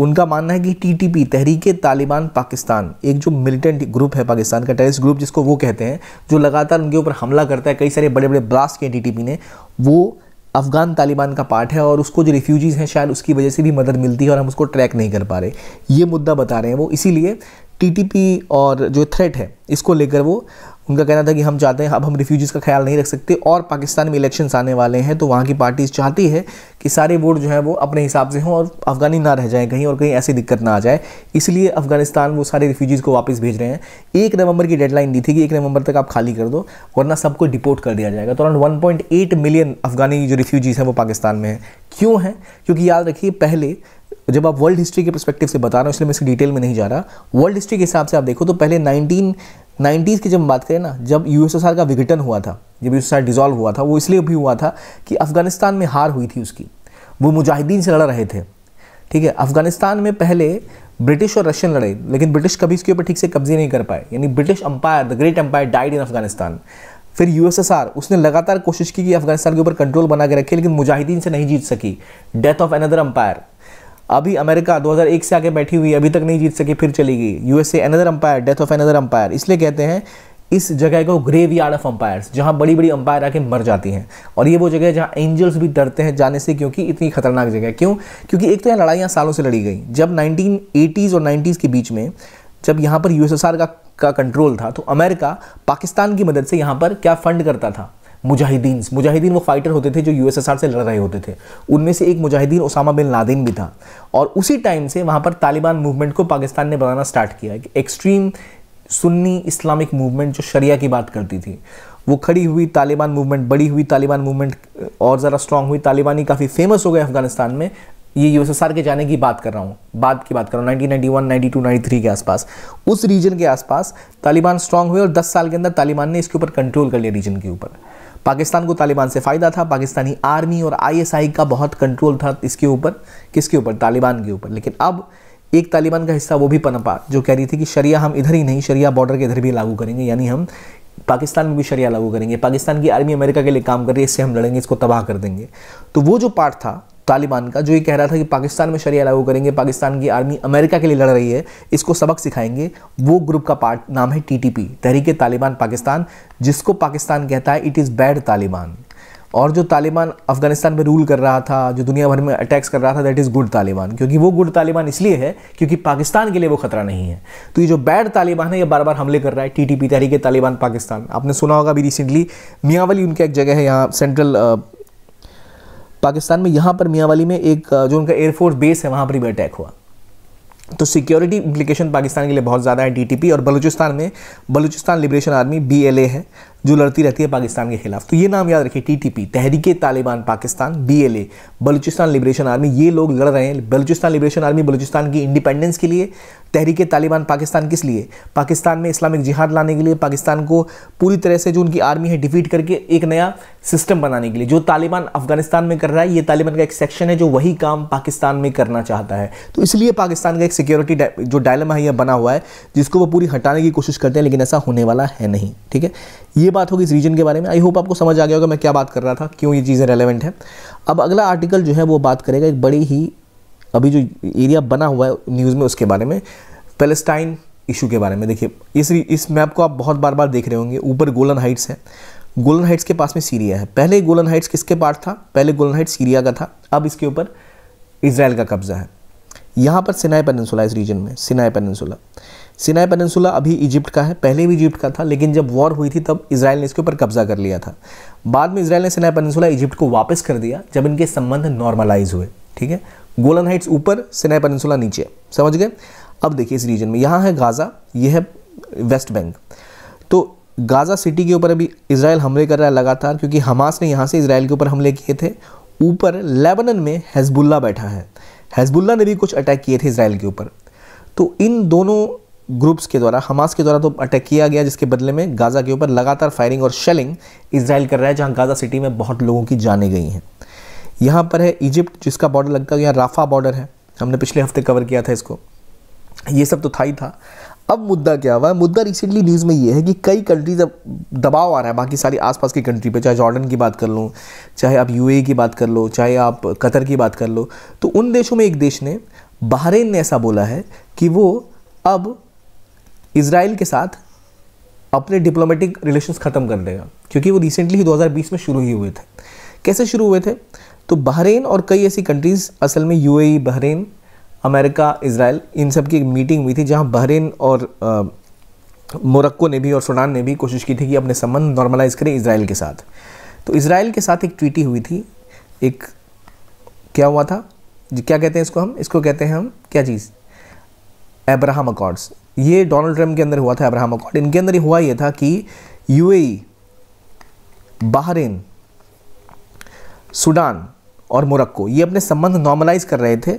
उनका मानना है कि टीटीपी तहरीक तालिबान पाकिस्तान एक जो मिलिटेंट ग्रुप है पाकिस्तान का टेरिस ग्रुप जिसको वो कहते हैं जो लगातार उनके ऊपर हमला करता है कई सारे बड़े बड़े ब्लास्ट किए टीटीपी ने वो अफ़गान तालिबान का पार्ट है और उसको जो रिफ्यूजीज़ हैं शायद उसकी वजह से भी मदद मिलती है और हम उसको ट्रैक नहीं कर पा रहे ये मुद्दा बता रहे हैं वो इसीलिए टीटीपी और जो थ्रेट है इसको लेकर वो उनका कहना था कि हम चाहते हैं अब हम रिफ्यूजीज़ का ख्याल नहीं रख सकते और पाकिस्तान में इलेक्शंस आने वाले हैं तो वहाँ की पार्टीज़ चाहती है कि सारे वोट जो हैं वो अपने हिसाब से हों और अफगानी ना रह जाएं कहीं और कहीं ऐसी दिक्कत ना आ जाए इसलिए अफगानिस्तान वो सारे रिफ्यूजीज़ को वापस भेज रहे हैं एक नवंबर की डेडलाइन दी थी कि एक नवंबर तक आप खाली कर दो वरना सबको डिपोर्ट कर दिया जाएगा तो अराउंड वन मिलियन अफगानी जो रिफ्यूजीज़ हैं वो पाकिस्तान में हैं क्यों हैं क्योंकि याद रखिए पहले जब आप वर्ल्ड हिस्ट्री के परस्पेक्टिव से बता रहे हो इसलिए मैं इसकी डिटेल में नहीं जा रहा वर्ल्ड हिस्ट्री के हिसाब से आप देखो तो पहले नाइनटीन नाइन्टीज़ की जब बात करें ना जब यूएसएसआर का विघटन हुआ था जब यूएसएसआर डिजॉल्व हुआ था वो इसलिए भी हुआ था कि अफ़गानिस्तान में हार हुई थी उसकी वो मुजाहिदीन से लड़ रहे थे ठीक है अफ़गानिस्तान में पहले ब्रिटिश और रशियन लड़े लेकिन ब्रिटिश कभी इसके ऊपर ठीक से कब्जे नहीं कर पाए यानी British empire the great empire died in Afghanistan फिर यूएसएसआर उसने लगातार कोशिश की कि अफगानिस्तान के ऊपर कंट्रोल बना के रखे लेकिन मुजाहिदीन से नहीं जीत सकी डेथ ऑफ अनदर अंपायर अभी अमेरिका 2001 से आके बैठी हुई अभी तक नहीं जीत सके फिर चली गई USA another empire death of another empire इसलिए कहते हैं इस जगह को ग्रेव यार्ड ऑफ अंपायर्स जहाँ बड़ी बड़ी अंपायर आके मर जाती हैं और ये वो जगह है जहाँ एंजल्स भी डरते हैं जाने से क्योंकि इतनी खतरनाक जगह है क्यों क्योंकि एक तो यहाँ लड़ाइयाँ सालों से लड़ी गई जब नाइनटीन और नाइन्टीज़ के बीच में जब यहाँ पर यूएसएसआर का का कंट्रोल था तो अमेरिका पाकिस्तान की मदद से यहाँ पर क्या फंड करता था मुजाहिदीन मुजाहिदीन वो फाइटर होते थे जो यूएसएसआर से लड़ रहे होते थे उनमें से एक मुजाहिदीन उसामा बिन लादेन भी था और उसी टाइम से वहाँ पर तालिबान मूवमेंट को पाकिस्तान ने बनाना स्टार्ट किया एक एक्सट्रीम सुन्नी इस्लामिक मूवमेंट जो शरिया की बात करती थी वो खड़ी हुई तालिबान मूवमेंट बड़ी हुई तालिबान मूवमेंट और ज़रा स्ट्रांग हुई तालिबानी काफ़ी फेमस हो गए अफगानिस्तान में ये यू के जाने की बात कर रहा हूँ बाद की बात कर रहा हूँ 1991, 92, 93 के आसपास उस रीजन के आसपास तालिबान स्ट्रांग हुए और 10 साल के अंदर तालिबान ने इसके ऊपर कंट्रोल कर लिया रीजन के ऊपर पाकिस्तान को तालिबान से फ़ायदा था पाकिस्तानी आर्मी और आईएसआई का बहुत कंट्रोल था इसके ऊपर किसके ऊपर तालिबान के ऊपर लेकिन अब एक तालिबान का हिस्सा वो भी पनपा जो कह रही थी कि शरिया हम इधर ही नहीं शरिया बॉर्डर के इधर भी लागू करेंगे यानी हम पाकिस्तान में भी शरिया लागू करेंगे पाकिस्तान की आर्मी अमेरिका के लिए काम कर रही है इससे हम लड़ेंगे इसको तबाह कर देंगे तो वो जो पार्ट था तालिबान का जो ये कह रहा था कि पाकिस्तान में शरिया लागू करेंगे पाकिस्तान की आर्मी अमेरिका के लिए लड़ रही है इसको सबक सिखाएंगे वो ग्रुप का पार्ट नाम है टीटीपी तहरीक तालिबान पाकिस्तान जिसको पाकिस्तान कहता है इट इज़ बैड तालिबान और जो तालिबान अफगानिस्तान में रूल कर रहा था जो दुनिया भर में अटैक्स कर रहा था दैट इज़ गुड तालिबान क्योंकि वो गुड तालिबान इसलिए है क्योंकि पाकिस्तान के लिए वो खतरा नहीं है तो ये जो बैड तालिबान है ये बार बार हमले कर रहा है T T P Tehreek Taliban Pakistan आपने सुना होगा अभी रिसेंटली मियावली उनका एक जगह है यहाँ सेंट्रल पाकिस्तान में यहाँ पर मियाँवाली में एक जो उनका एयरफोर्स बेस है वहाँ पर भी अटैक हुआ तो सिक्योरिटी इम्प्लीकेशन पाकिस्तान के लिए बहुत ज़्यादा है डीटीपी और बलूचिस्तान में बलूचिस्तान लिबरेशन आर्मी बीएलए है जो लड़ती रहती है पाकिस्तान के खिलाफ तो ये नाम याद रखिए TTP Tehreek Taliban Pakistan BLA Balochistan liberation army ये लोग लड़ रहे हैं बलूचिस्तान लिबरेशन आर्मी बलूचिस्तान की इंडिपेंडेंस के लिए तहरीक तालिबान पाकिस्तान किस लिए पाकिस्तान में इस्लामिक जिहाद लाने के लिए पाकिस्तान को पूरी तरह से जो उनकी आर्मी है डिफीट करके एक नया सिस्टम बनाने के लिए जो तालिबान अफगानिस्तान में कर रहा है ये तालिबान का एक सेक्शन है जो वही काम पाकिस्तान में करना चाहता है तो इसलिए पाकिस्तान का एक सिक्योरिटी जो डायलमा है यह बना हुआ है जिसको वो पूरी हटाने की कोशिश करते हैं लेकिन ऐसा होने वाला है नहीं ठीक है ये बात होगी इस रीजन के बारे में आई होप आपको समझ आ गया होगा मैं क्या बात कर रहा था क्यों ये चीज़ें रेलिवेंट है अब अगला आर्टिकल जो है वो बात करेगा एक बड़ी ही अभी जो एरिया बना हुआ है न्यूज़ में उसके बारे में पैलेस्टाइन इशू के बारे में देखिए इस इस मैप को आप बहुत बार बार देख रहे होंगे ऊपर गोलन हाइट्स है गोलन हाइट्स के पास में सीरिया है पहले गोलन हाइट्स किसके पार्ट था पहले गोलन हाइट्स सीरिया का था अब इसके ऊपर इसराइल का कब्ज़ा है यहाँ पर सिनाई पेनसुला इस रीजन में सिनाई पेनसुला सिनाई पेनसुला अभी इजिप्ट का है पहले भी इजिप्ट का था लेकिन जब वॉर हुई थी तब इसराइल ने इसके ऊपर कब्जा कर लिया था बाद में इसराइल ने सिनाई पेनसुला इजिप्ट को वापस कर दिया जब इनके संबंध नॉर्मलाइज हुए ठीक है गोलन हाइट्स ऊपर सिनाई पेनसुला नीचे समझ गए अब देखिए इस रीजन में यहाँ है गाज़ा ये है वेस्ट बैंक तो गाज़ा सिटी के ऊपर अभी इसराइल हमले कर रहा है लगातार क्योंकि हमास ने यहाँ से इसराइल के ऊपर हमले किए थे ऊपर लेबनन में हेजबुल्ला बैठा है हेजबुल्ला ने भी कुछ अटैक किए थे इसराइल के ऊपर तो इन दोनों ग्रुप्स के द्वारा हमास के द्वारा तो अटैक किया गया जिसके बदले में गाज़ा के ऊपर लगातार फायरिंग और शेलिंग इसराइल कर रहा है जहाँ गाज़ा सिटी में बहुत लोगों की जाने गई हैं यहाँ पर है इजिप्ट जिसका बॉर्डर लगता है यहाँ राफा बॉर्डर है हमने पिछले हफ्ते कवर किया था इसको ये सब तो था ही था अब मुद्दा क्या हुआ है मुद्दा रिसेंटली न्यूज़ में ये है कि कई कंट्रीज अब दबाव आ रहा है बाकी सारी आसपास की कंट्री पे चाहे जॉर्डन e की बात कर लो चाहे आप यू की बात कर लो चाहे आप कतर की बात कर लो तो उन देशों में एक देश ने बहरेन ने ऐसा बोला है कि वो अब इसराइल के साथ अपने डिप्लोमेटिक रिलेशंस ख़त्म कर देगा क्योंकि वो रिसेंटली ही 2020 में शुरू ही हुए थे कैसे शुरू हुए थे तो बहरीन और कई ऐसी कंट्रीज़ असल में UAE e, Bahrain America Israel इन सब की एक मीटिंग हुई थी जहाँ बहरेन और मोरक्को ने भी और सूडान ने भी कोशिश की थी कि अपने संबंध नॉर्मलाइज़ करें इसराइल के साथ तो इसराइल के साथ एक ट्वीटी हुई थी एक क्या हुआ था क्या कहते हैं इसको हम इसको कहते हैं हम क्या चीज़ एब्राहम अकॉर्ड्स ये डोनाल्ड ट्रम्प के अंदर हुआ था एब्राहम अकॉर्ड इनके अंदर ही हुआ ये था कि यूएई बहरीन सूडान और मोरक्को ये अपने संबंध नॉर्मलाइज कर रहे थे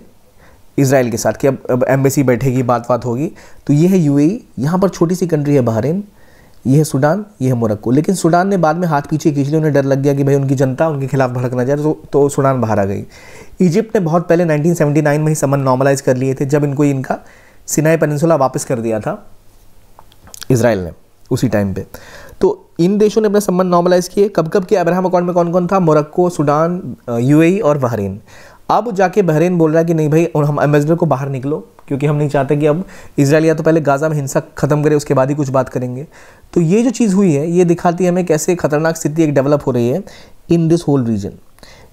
इसराइल के साथ कि अब अब एम्बेसी बैठेगी बात बात होगी तो ये है यूएई e. यहाँ पर छोटी सी कंट्री है बहरीन ये है सूडान ये है मोरक्को लेकिन सूडान ने बाद में हाथ पीछे खींच लिया उन्हें डर लग गया कि भाई उनकी जनता उनके खिलाफ भड़क ना जाए तो तो सूडान बाहर आ गई इजिप्ट ने बहुत पहले 1979 में ही संबंध नॉर्मलाइज कर लिए थे जब इनको इनका सिनाई पेनसुला वापस कर दिया था इसराइल ने उसी टाइम पे तो इन देशों ने अपने संबंध नॉर्मलाइज किए कब कब के अब्राहम अकाउंट में कौन कौन था मोरक्को सूडान यूएई और बहरीन अब जाके बहरीन बोल रहा है कि नहीं भाई और हम एम्बेसडर को बाहर निकलो क्योंकि हम नहीं चाहते कि अब इसराइल या तो पहले गाज़ा में हिंसा ख़त्म करे उसके बाद ही कुछ बात करेंगे तो ये जो चीज़ हुई है ये दिखाती है हमें कैसे खतरनाक स्थिति एक डेवलप हो रही है इन दिस होल रीजन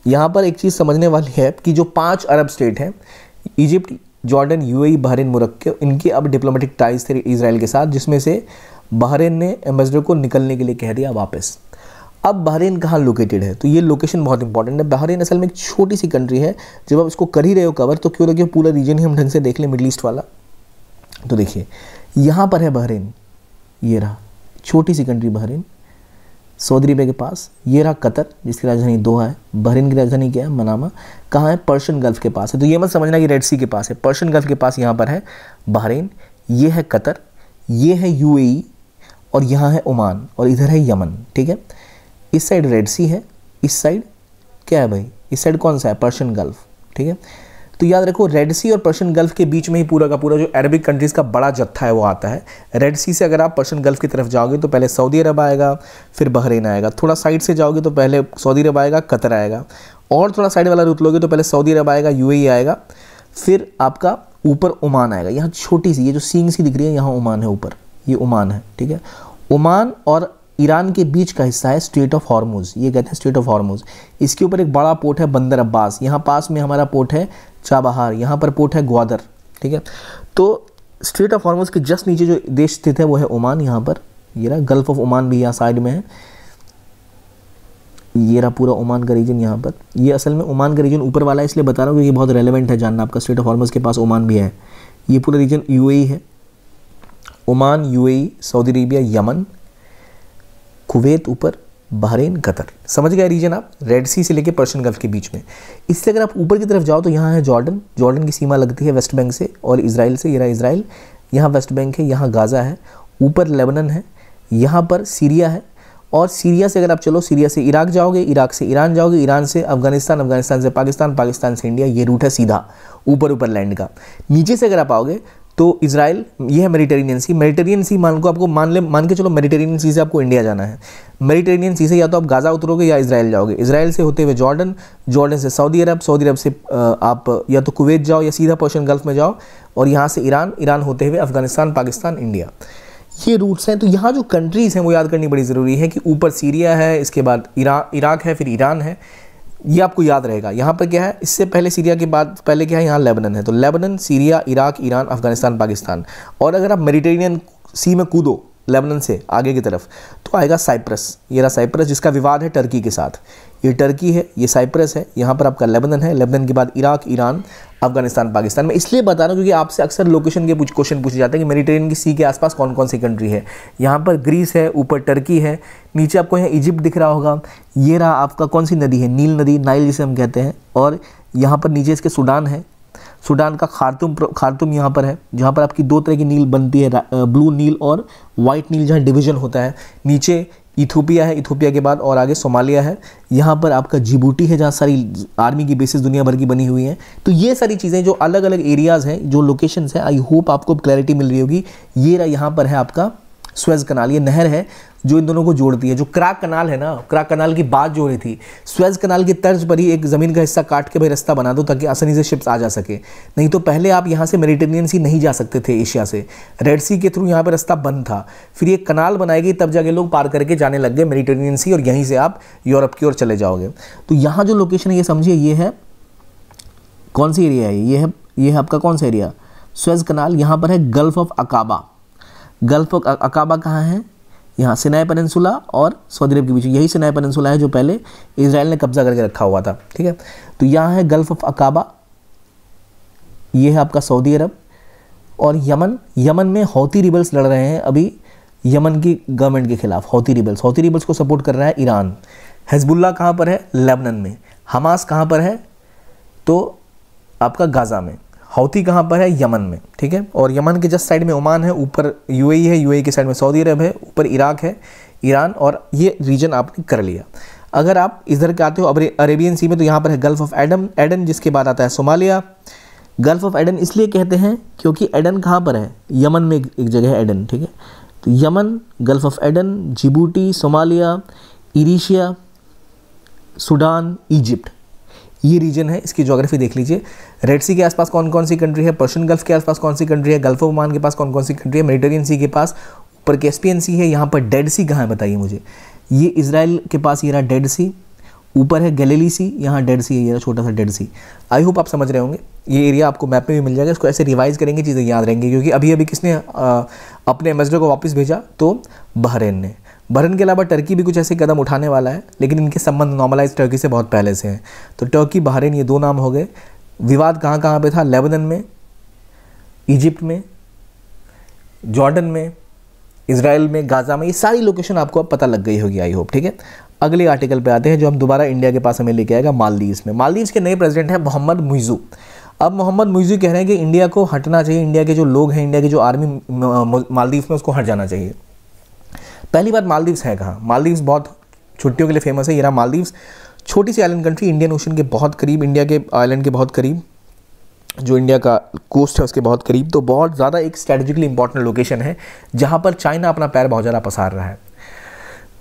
यहाँ पर एक चीज़ समझने वाली है कि जो पाँच अरब स्टेट हैं Egypt Jordan UAE Bahrain Morocco इनकी अब डिप्लोमेटिक टाइज थे इसराइल के साथ जिसमें से बहरीन ने एम्बेसडर को निकलने के लिए कह दिया वापस अब बहरीन कहाँ लोकेटेड है तो ये लोकेशन बहुत इंपॉर्टेंट है बहरीन असल में एक छोटी सी कंट्री है जब आप इसको कर ही रहे हो कवर तो क्यों देखिए पूरा रीजन ही हम ढंग से देख लें मिडल ईस्ट वाला तो देखिए यहाँ पर है बहरीन ये रहा छोटी सी कंट्री बहरीन सऊदी अरबिया के पास ये रहा कतर जिसकी राजधानी दोहा है बहरीन की राजधानी क्या है मनामा कहाँ है पर्शियन गल्फ़ के पास है तो ये मत समझना कि रेड सी के पास है पर्शियन गल्फ़ के पास यहाँ पर है बहरीन ये है कतर ये है यूएई और यहाँ है ओमान और इधर है यमन ठीक है इस साइड रेड सी है इस साइड क्या है भाई इस साइड कौन सा है पर्शियन गल्फ़ ठीक है तो याद रखो रेड सी और पर्शियन गल्फ के बीच में ही पूरा का पूरा जो अरबिक कंट्रीज़ का बड़ा जत्था है वो आता है रेड सी से अगर आप पर्शियन गल्फ की तरफ जाओगे तो पहले सऊदी अरब आएगा फिर बहरीन आएगा थोड़ा साइड से जाओगे तो पहले सऊदी अरब आएगा कतर आएगा और थोड़ा साइड वाला रूट लोगे तो पहले सऊदी अरब आएगा यू e आएगा फिर आपका ऊपर ओमान आएगा यहाँ छोटी सी ये जो सींग सी दिख रही है यहाँ ओमान है ऊपर ये ओमान है ठीक है ओमान और ईरान के बीच का हिस्सा है स्टेट ऑफ हॉर्मोज ये कहते हैं स्टेट ऑफ हॉर्मोज इसके ऊपर एक बड़ा पोर्ट है बंदर अब्बास यहाँ पास में हमारा पोर्ट है चाबहार यहाँ पर पोर्ट है ग्वादर ठीक है तो स्टेट ऑफ हॉर्मोज के जस्ट नीचे जो देश स्थित है वो है ओमान यहाँ पर ये रहा गल्फ ऑफ ओमान भी यहाँ साइड में है ये रहा पूरा ओमान का रीजन यहाँ पर ये असल में ओमान का रीजन ऊपर वाला है इसलिए बता रहा हूँ क्योंकि बहुत रेलिवेंट है जानना आपका स्टेट ऑफ हॉर्मोज के पास ओमान भी है ये पूरा रीजन यूएई e है Oman UAE Saudi Arabia Yemen Kuwait ऊपर बहरीन कतर समझ गए रीजन आप रेड सी से लेकर पर्शियन गल्फ के बीच में इससे अगर आप ऊपर की तरफ जाओ तो यहाँ है जॉर्डन जॉर्डन की सीमा लगती है वेस्ट बैंक से और इसराइल से यहाँ इसराइल यहाँ वेस्ट बैंक है यहाँ गाज़ा है ऊपर लेबनन है यहाँ पर सीरिया है और सीरिया से अगर आप चलो सीरिया से इराक जाओगे इराक से ईरान जाओगे ईरान से अफगानिस्तान अफगानिस्तान से पाकिस्तान पाकिस्तान से इंडिया ये रूट है सीधा ऊपर ऊपर लैंड का नीचे से अगर आप आओगे तो इसराइल ये है मेडिटेरेनियन सी मेडिटेरेनियन सी मान को आपको मान ले मान के चलो मेडिटेरेनियन सी से आपको इंडिया जाना है मेडिटेरेनियन सी से या तो आप गाज़ा उतरोगे या इसराइल जाओगे इसराइल से होते हुए जॉर्डन जॉर्डन से सऊदी अरब सऊदी अरब से आप या तो कुवैत जाओ या सीधा पर्शियन गल्फ में जाओ और यहाँ से ईरान ईरान होते हुए अफ़गानिस्तान पाकिस्तान इंडिया ये रूट्स हैं तो यहाँ जो कंट्रीज़ हैं वो याद करनी बड़ी ज़रूरी है कि ऊपर सीरिया है इसके बाद इरा इराक है फिर ईरान है ये आपको याद रहेगा यहाँ पर क्या है इससे पहले सीरिया के बाद पहले क्या है यहाँ लेबनन है तो Lebanon Syria Iraq Iran Afghanistan Pakistan और अगर आप मेडिटेरियन सी में कूदो लेबनन से आगे की तरफ तो आएगा साइप्रस ये रहा साइप्रस जिसका विवाद है टर्की के साथ ये टर्की है ये साइप्रस है यहाँ पर आपका लेबनन है लेबनन के बाद इराक ईरान अफगानिस्तान पाकिस्तान में इसलिए बता रहा हूँ क्योंकि आपसे अक्सर लोकेशन के कुछ क्वेश्चन पूछे जाते हैं कि मेडिटेरियन की सी के आसपास कौन कौन सी कंट्री है यहाँ पर ग्रीस है ऊपर टर्की है नीचे आपको यहाँ इजिप्ट दिख रहा होगा ये रहा आपका कौन सी नदी है नील नदी नाइल जिसे हम कहते हैं और यहाँ पर नीचे इसके सूडान है सूडान का खारतुम खारतुम यहाँ पर है जहाँ पर आपकी दो तरह की नील बनती है ब्लू नील और वाइट नील जहाँ डिवीजन होता है नीचे इथोपिया है इथोपिया के बाद और आगे सोमालिया है यहाँ पर आपका जिबूटी है जहाँ सारी आर्मी की बेसिस दुनिया भर की बनी हुई हैं तो ये सारी चीज़ें जो अलग अलग एरियाज़ हैं जो लोकेशंस हैं आई होप आपको क्लैरिटी मिल रही होगी ये यहाँ पर है आपका स्वेज कनाल ये नहर है जो इन दोनों को जोड़ती है जो क्राक कनाल है ना क्राक कनाल की बात जो रही थी स्वेज कनाल की तर्ज पर ही एक ज़मीन का हिस्सा काट के भाई रास्ता बना दो ताकि आसानी से शिप्स आ जा सके नहीं तो पहले आप यहाँ से मेडिटेनियन सी नहीं जा सकते थे एशिया से रेड सी के थ्रू यहाँ पर रास्ता बंद था फिर ये कनाल बनाई गई तब जाके लोग पार करके जाने लग गए मेडिटेनियन सी और यहीं से आप यूरोप की ओर चले जाओगे तो यहाँ जो लोकेशन है ये समझिए ये है कौन सी एरिया है ये है ये है आपका कौन सा एरिया स्वेज कनाल यहाँ पर है Gulf of Aqaba Gulf Aqaba कहाँ है यहाँ सिनाई पेनसुला और सऊदी अरब के बीच यही सिनाई पेनसुला है जो पहले इसराइल ने कब्जा करके रखा हुआ था ठीक है तो यहाँ है गल्फ ऑफ अकाबा ये है आपका सऊदी अरब और यमन यमन में हौती रिबल्स लड़ रहे हैं अभी यमन की गवर्नमेंट के खिलाफ हौती रिबल्स हौती रिबल्स को सपोर्ट कर रहा है ईरान हिजबुल्ला कहाँ पर है लेबनन में हमास कहाँ पर है तो आपका गाज़ा में हाउथी कहाँ पर है यमन में ठीक है और यमन के जस्ट साइड में ओमान है ऊपर यूएई है यूएई के साइड में सऊदी अरब है ऊपर इराक है ईरान और ये रीजन आपने कर लिया अगर आप इधर के आते हो अरेबियन सी में तो यहाँ पर है गल्फ़ ऑफ एडम एडन जिसके बाद आता है सोमालिया गल्फ़ ऑफ एडन इसलिए कहते हैं क्योंकि एडन कहाँ पर है यमन में एक जगह है एडन ठीक है तो Yemen Gulf of Aden Djibouti Somalia इरीशिया सूडान इजिप्ट ये रीजन है इसकी ज्योग्राफी देख लीजिए रेड सी के आसपास कौन कौन सी कंट्री है पर्शियन गल्फ के आसपास कौन सी कंट्री है गल्फ ऑफ ओमान के पास कौन कौन सी कंट्री है मेडिटेरियन सी के पास ऊपर कैस्पियन सी है यहाँ पर डेड सी कहाँ है बताइए मुझे ये इसराइल के पास ये रहा डेड सी ऊपर है गलीली सी यहाँ डेड सी है ये छोटा सा डेड सी आई होप आप समझ रहे होंगे ये एरिया आपको मैप में भी मिल जाएगा इसको ऐसे रिवाइज करेंगे चीज़ें याद रहेंगी क्योंकि अभी अभी किसने अपने एम्बेसडर को वापस भेजा तो बहरेन ने बहरन के अलावा टर्की भी कुछ ऐसे कदम उठाने वाला है लेकिन इनके संबंध नॉर्मलाइज टर्की से बहुत पहले से हैं तो टर्की बहरीन ये दो नाम हो गए विवाद कहाँ कहाँ पर था लेबनन में इजिप्ट में जॉर्डन में इसराइल में गाज़ा में ये सारी लोकेशन आपको अब पता लग गई होगी आई होप ठीक है अगले आर्टिकल पे आते हैं जो हम दोबारा इंडिया के पास हमें लेके आएगा मालदीव्स में मालदीव्स के नए प्रेसिडेंट हैं मोहम्मद मुइजू अब मोहम्मद मुइजू कह रहे हैं कि इंडिया को हटना चाहिए इंडिया के जो लोग हैं इंडिया के जो आर्मी मालदीव में उसको हट जाना चाहिए पहली बात मालदीव्स है कहाँ मालदीव्स बहुत छुट्टियों के लिए फेमस है ये रहा मालदीव्स छोटी सी आइलैंड कंट्री इंडियन ओशन के बहुत करीब इंडिया के आइलैंड के बहुत करीब जो इंडिया का कोस्ट है उसके बहुत करीब तो बहुत ज़्यादा एक स्ट्रेटेजिकली इंपॉर्टेंट लोकेशन है जहाँ पर चाइना अपना पैर बहुत ज़्यादा पसार रहा है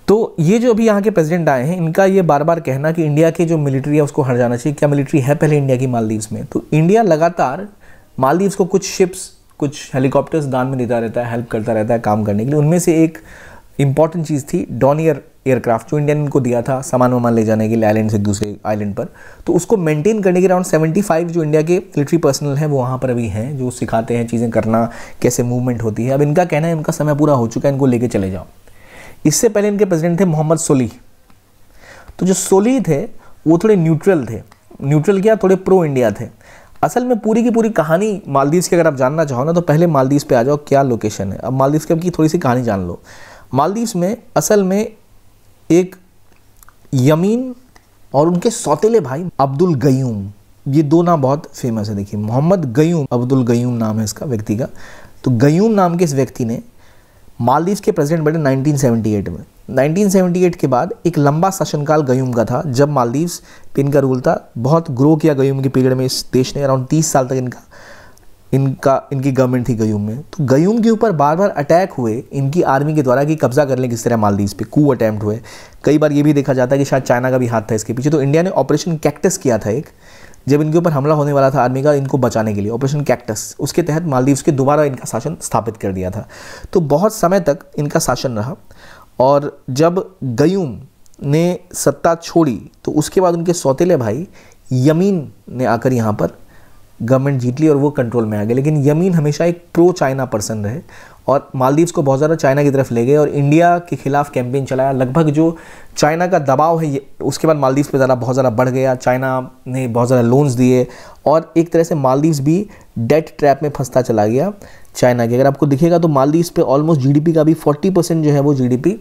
तो ये जो अभी यहाँ के प्रेसिडेंट आए हैं इनका ये बार बार कहना कि इंडिया के जो मिलिट्री है उसको हट जाना चाहिए क्या मिलिट्री है पहले इंडिया की मालदीव्स में तो इंडिया लगातार मालदीव्स को कुछ शिप्स कुछ हेलीकॉप्टर्स दान में देता रहता है हेल्प करता रहता है काम करने के लिए उनमें से एक इंपॉर्टेंट चीज़ थी डॉनियर एयरक्राफ्ट जो इंडियन को दिया था सामान वामान ले जाने के लिए आइलैंड से दूसरे आइलैंड पर तो उसको मेंटेन करने के अराउंड 75 जो इंडिया के मिलिट्री पर्सनल हैं वो वहाँ पर अभी हैं जो सिखाते हैं चीज़ें करना कैसे मूवमेंट होती है अब इनका कहना है इनका समय पूरा हो चुका है इनको लेके चले जाओ इससे पहले इनके प्रेसिडेंट थे मोहम्मद सोली तो जो सोली थे वो थोड़े न्यूट्रल थे न्यूट्रल क्या थोड़े प्रो इंडिया थे असल में पूरी की पूरी कहानी मालदीव्स की अगर आप जानना चाहो ना तो पहले मालदीव्स पे आ जाओ क्या लोकेशन है अब मालदीव्स की की थोड़ी सी कहानी जान लो मालदीव्स में असल में एक यमीन और उनके सौतेले भाई अब्दुल गयूम ये दो नाम बहुत फेमस है देखिए मोहम्मद गयूम अब्दुल गयूम नाम है इसका व्यक्ति का तो गयूम नाम के इस व्यक्ति ने मालदीव्स के प्रेसिडेंट बने 1978 में 1978 के बाद एक लंबा शासनकाल गयूम का था जब मालदीव्स पिन इनका रूल था बहुत ग्रो किया गयूम के पीरियड में इस देश ने अराउंड 30 साल तक इनका इनका इनकी गवर्नमेंट थी गयूम में तो गयूम के ऊपर बार बार अटैक हुए इनकी आर्मी के द्वारा कि कब्जा कर लें किस तरह मालदीव पे कू अटैम्प्ट हुए कई बार ये भी देखा जाता है कि शायद चाइना का भी हाथ था इसके पीछे तो इंडिया ने ऑपरेशन कैक्टस किया था एक जब इनके ऊपर हमला होने वाला था आर्मी का इनको बचाने के लिए ऑपरेशन कैक्टस उसके तहत मालदीव्स के दोबारा इनका शासन स्थापित कर दिया था तो बहुत समय तक इनका शासन रहा और जब गयूम ने सत्ता छोड़ी तो उसके बाद उनके सौतेले भाई यमीन ने आकर यहाँ पर गवर्नमेंट जीत ली और वो कंट्रोल में आ गए लेकिन यमीन हमेशा एक प्रो चाइना पर्सन रहे और मालदीव्स को बहुत ज़्यादा चाइना की तरफ ले गए और इंडिया के खिलाफ कैंपेन चलाया लगभग जो चाइना का दबाव है उसके बाद मालदीव्स पे ज़्यादा बहुत ज़्यादा बढ़ गया चाइना ने बहुत ज़्यादा लोन्स दिए और एक तरह से मालदीव्स भी डेट ट्रैप में फंसता चला गया चाइना के अगर आपको दिखेगा तो मालदीव्स पे ऑलमोस्ट जीडीपी का भी 40 परसेंट जो है वो जीडीपी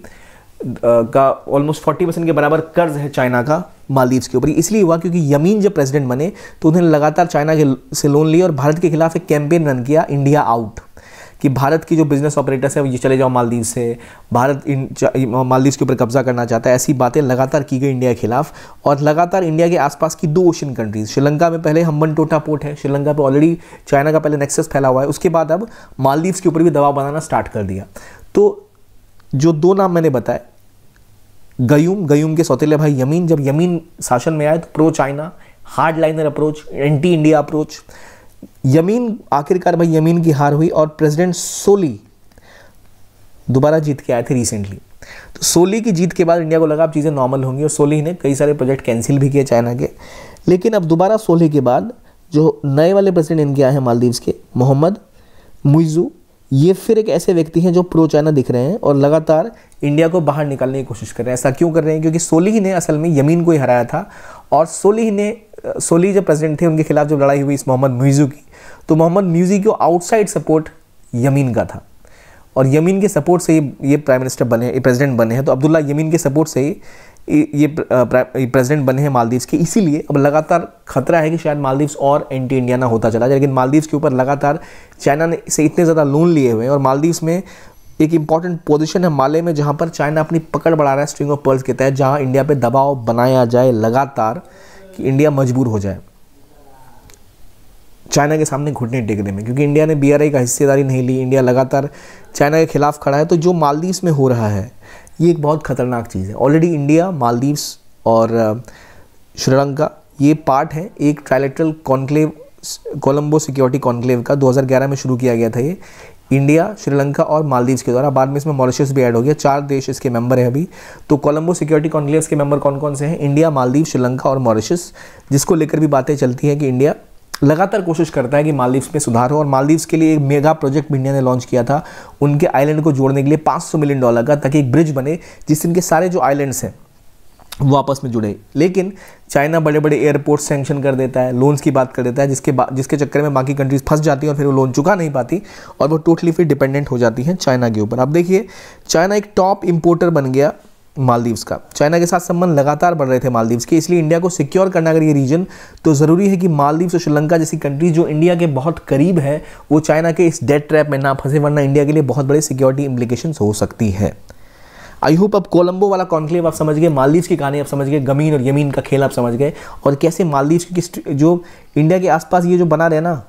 का ऑलमोस्ट फोर्टी परसेंट के बराबर कर्ज है चाइना का मालदीव्स के ऊपर इसलिए हुआ क्योंकि यमीन जब प्रेसिडेंट बने तो उन्होंने लगातार चाइना के से लोन लिया और भारत के खिलाफ एक कैंपेन रन किया इंडिया आउट कि भारत की जो बिजनेस ऑपरेटर्स हैं ये चले जाओ मालदीव से भारत इन मालदीव के ऊपर कब्जा करना चाहता है ऐसी बातें लगातार की गई इंडिया के खिलाफ और लगातार इंडिया के आसपास की दो ओशन कंट्रीज श्रीलंका में पहले हम्बन टोटा पोर्ट है श्रीलंका पर ऑलरेडी चाइना का पहले नेक्सेस फैला हुआ है उसके बाद अब मालदीव्स के ऊपर भी दबाव बनाना स्टार्ट कर दिया तो जो दो नाम मैंने बताए गयूम गयूम के सौतेले भाई यमीन जब यमीन शासन में आए तो pro China hard liner approach anti India approach Yameen आखिरकार भाई यमीन की हार हुई और प्रेसिडेंट सोली दोबारा जीत के आए थे रिसेंटली तो सोली की जीत के बाद इंडिया को लगा अब चीज़ें नॉर्मल होंगी और सोली ने कई सारे प्रोजेक्ट कैंसिल भी किए चाइना के लेकिन अब दोबारा सोली के बाद जो नए वाले प्रेसिडेंट इनके आए हैं मालदीव्स के मोहम्मद मुइजू ये फिर एक ऐसे व्यक्ति हैं जो प्रो चाइना दिख रहे हैं और लगातार इंडिया को बाहर निकालने की कोशिश कर रहे हैं ऐसा क्यों कर रहे हैं क्योंकि सोली ने असल में यमीन को ही हराया था और सोली ने सोली जो प्रेसिडेंट थे उनके खिलाफ जब लड़ाई हुई इस मोहम्मद म्यूज़ू की तो मोहम्मद म्यूज़ी को आउटसाइड सपोर्ट यमीन का था और यमीन के सपोर्ट से ये ये प्राइम मिनिस्टर बने हैं प्रेसिडेंट बने हैं तो अब्दुल्ला यमीन के सपोर्ट से ही ये प्रेसिडेंट बने हैं मालदीव्स के इसीलिए अब लगातार खतरा है कि शायद मालदीव्स और एंटी इंडिया ना होता चला जाए लेकिन मालदीव्स के ऊपर लगातार चाइना ने से इतने ज़्यादा लोन लिए हुए हैं और मालदीव्स में एक इंपॉर्टेंट पोजीशन है माले में जहाँ पर चाइना अपनी पकड़ बढ़ा रहा है स्ट्रिंग ऑफ पर्ल्स के तहत जहाँ इंडिया पर दबाव बनाया जाए लगातार कि इंडिया मजबूर हो जाए चाइना के सामने घुटने टेकने में क्योंकि इंडिया ने बी का हिस्सेदारी नहीं ली इंडिया लगातार चाइना के खिलाफ खड़ा है तो जो मालदीव्स में हो रहा है ये एक बहुत ख़तरनाक चीज़ है ऑलरेडी इंडिया मालदीव्स और श्रीलंका uh, ये पार्ट है एक trilateral conclave Colombo Security Conclave का 2011 में शुरू किया गया था ये इंडिया श्रीलंका और मालदीव्स के द्वारा बाद में इसमें मॉरिशस भी ऐड हो गया चार देश इसके मेंबर हैं अभी तो कोलंबो सिक्योरिटी कॉन्क्लेव के मेंबर कौन कौन से हैं इंडिया मालदीव श्रीलंका और मॉरिशस जिसको लेकर भी बातें चलती हैं कि इंडिया लगातार कोशिश करता है कि मालदीव्स में सुधार हो और मालदीव्स के लिए एक मेगा प्रोजेक्ट इंडिया ने लॉन्च किया था उनके आइलैंड को जोड़ने के लिए 500 मिलियन डॉलर का ताकि एक ब्रिज बने जिससे इनके सारे जो आइलैंड्स हैं वो आपस में जुड़े लेकिन चाइना बड़े बड़े एयरपोर्ट सैंक्शन कर देता है लोन्स की बात कर देता है जिसके जिसके चक्कर में बाकी कंट्रीज फंस जाती हैं और फिर वो लोन चुका नहीं पाती और वो टोटली फिर डिपेंडेंट हो जाती हैं चाइना के ऊपर अब देखिए चाइना एक टॉप इम्पोर्टर बन गया मालदीव्स का चाइना के साथ संबंध लगातार बढ़ रहे थे मालदीव्स के इसलिए इंडिया को सिक्योर करना अगर ये रीजन तो ज़रूरी है कि मालदीव्स और श्रीलंका जैसी कंट्रीज जो इंडिया के बहुत करीब है वो चाइना के इस डेड ट्रैप में ना फंसे वरना इंडिया के लिए बहुत बड़े सिक्योरिटी इम्प्लीकेशन हो सकती है आई होप अब कोलंबो वाला कॉन्क्लेव आप समझ गए मालदीव्स की कहानी आप समझ गए गमीन और यमीन का खेल आप समझ गए और कैसे मालदीव्स की जो इंडिया के आसपास ये जो बना रहे ना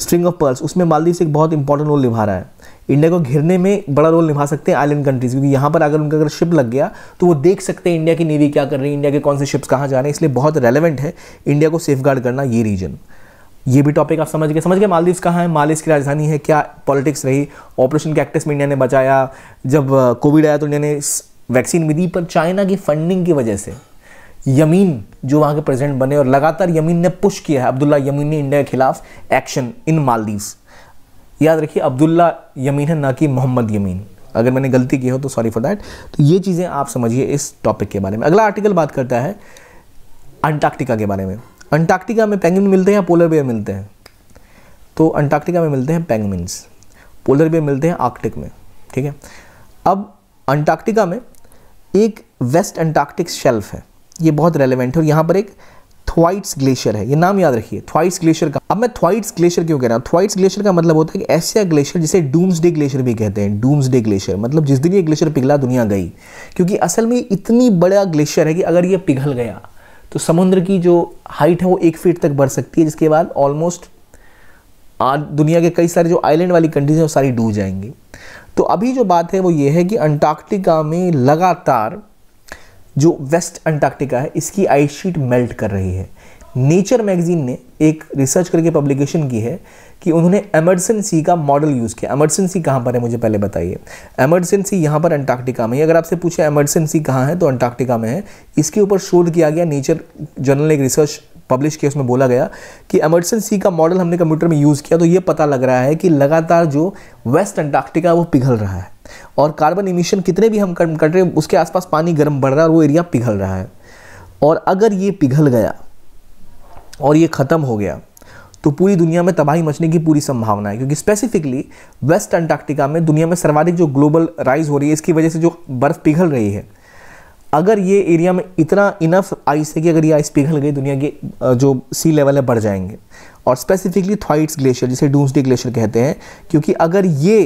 स्ट्रिंग ऑफ पर्ल्स उसमें मालदीव्स एक बहुत इंपॉर्टेंट रोल निभा रहा है इंडिया को घिरने में बड़ा रोल निभा सकते हैं आइलैंड कंट्रीज़ क्योंकि यहाँ पर अगर उनका अगर शिप लग गया तो वो देख सकते हैं इंडिया की नेवी क्या कर रही है इंडिया के कौन से शिप्स कहाँ जा रहे हैं इसलिए बहुत रेलिवेंट है इंडिया को सेफ करना ये रीजन ये भी टॉपिक आप समझ गए समझ गए मालदीव्स कहाँ है मालदीव्स की राजधानी है क्या पॉलिटिक्स रही ऑपरेशन एक्टिस में इंडिया ने बचाया जब कोविड आया तो इंडिया ने वैक्सीन भी दी पर चाइना की फंडिंग की वजह से यमीन जो वहाँ के प्रेसिडेंट बने और लगातार यमीन ने पुश किया है अब्दुल्ला यमीन ने इंडिया के खिलाफ एक्शन इन मालदीव्स याद रखिए अब्दुल्ला यमीन है ना कि मोहम्मद यमीन अगर मैंने गलती की हो तो सॉरी फॉर दैट तो ये चीज़ें आप समझिए इस टॉपिक के बारे में अगला आर्टिकल बात करता है अंटार्क्टिका के बारे में अंटार्कटिका में पेंगुइन मिलते हैं या पोलर बेयर मिलते हैं तो अंटार्क्टिका में मिलते हैं पेंगुइन्स पोलर बेयर मिलते हैं आर्कटिक में ठीक है अब अंटार्कटिका में एक वेस्ट अंटार्कटिक शेल्फ है ये बहुत रेलिवेंट है और यहाँ पर एक थ्वाइट्स ग्लेशियर है ये नाम याद रखिए थ्वाइट्स ग्लेशियर का अब मैं थ्वाइट्स ग्लेशियर क्यों कह रहा हूँ थ्वाइट्स ग्लेशियर का मतलब होता है कि ऐसा ग्लेशियर जिसे डूम्स डे ग्लेशियर भी कहते हैं डूम्स डे ग्लेशियर मतलब जिस दिन ये ग्लेशियर पिघला दुनिया गई क्योंकि असल में इतनी बड़ा ग्लेशियर है कि अगर ये पिघल गया तो समुद्र की जो हाइट है वो एक फीट तक बढ़ सकती है जिसके बाद ऑलमोस्ट आज दुनिया के कई सारे जो आइलैंड वाली कंट्रीज हैं वो सारी डूब जाएंगी तो अभी जो बात है वो ये है कि अंटार्कटिका में लगातार जो वेस्ट अंटार्कटिका है इसकी आइस शीट मेल्ट कर रही है नेचर मैगजीन ने एक रिसर्च करके पब्लिकेशन की है कि उन्होंने एमरसन सी का मॉडल यूज़ किया एमरसन सी कहाँ पर है मुझे पहले बताइए एमरसन सी यहाँ पर अंटार्कटिका में है अगर आपसे पूछे एमरसन सी कहाँ है तो अंटार्कटिका में है इसके ऊपर शोध किया गया नेचर जर्नल एक रिसर्च पब्लिश किया उसमें बोला गया कि एमरसन सी का मॉडल हमने कंप्यूटर में यूज़ किया तो ये पता लग रहा है कि लगातार जो वेस्ट अंटार्कटिका वो पिघल रहा है और कार्बन इमिशन कितने भी हम कम कर रहे हैं उसके आसपास पानी गर्म बढ़ रहा है और वो एरिया पिघल रहा है और अगर ये पिघल गया और ये ख़त्म हो गया तो पूरी दुनिया में तबाही मचने की पूरी संभावना है क्योंकि स्पेसिफिकली वेस्ट अंटार्कटिका में दुनिया में सर्वाधिक जो ग्लोबल राइज हो रही है इसकी वजह से जो बर्फ़ पिघल रही है अगर ये एरिया में इतना इनफ आइस है कि अगर ये आइस पिघल गई दुनिया के जो सी लेवल है बढ़ जाएंगे और स्पेसिफिकली थ्वाइट्स ग्लेशियर जिसे डूम्सडे ग्लेशियर कहते हैं क्योंकि अगर ये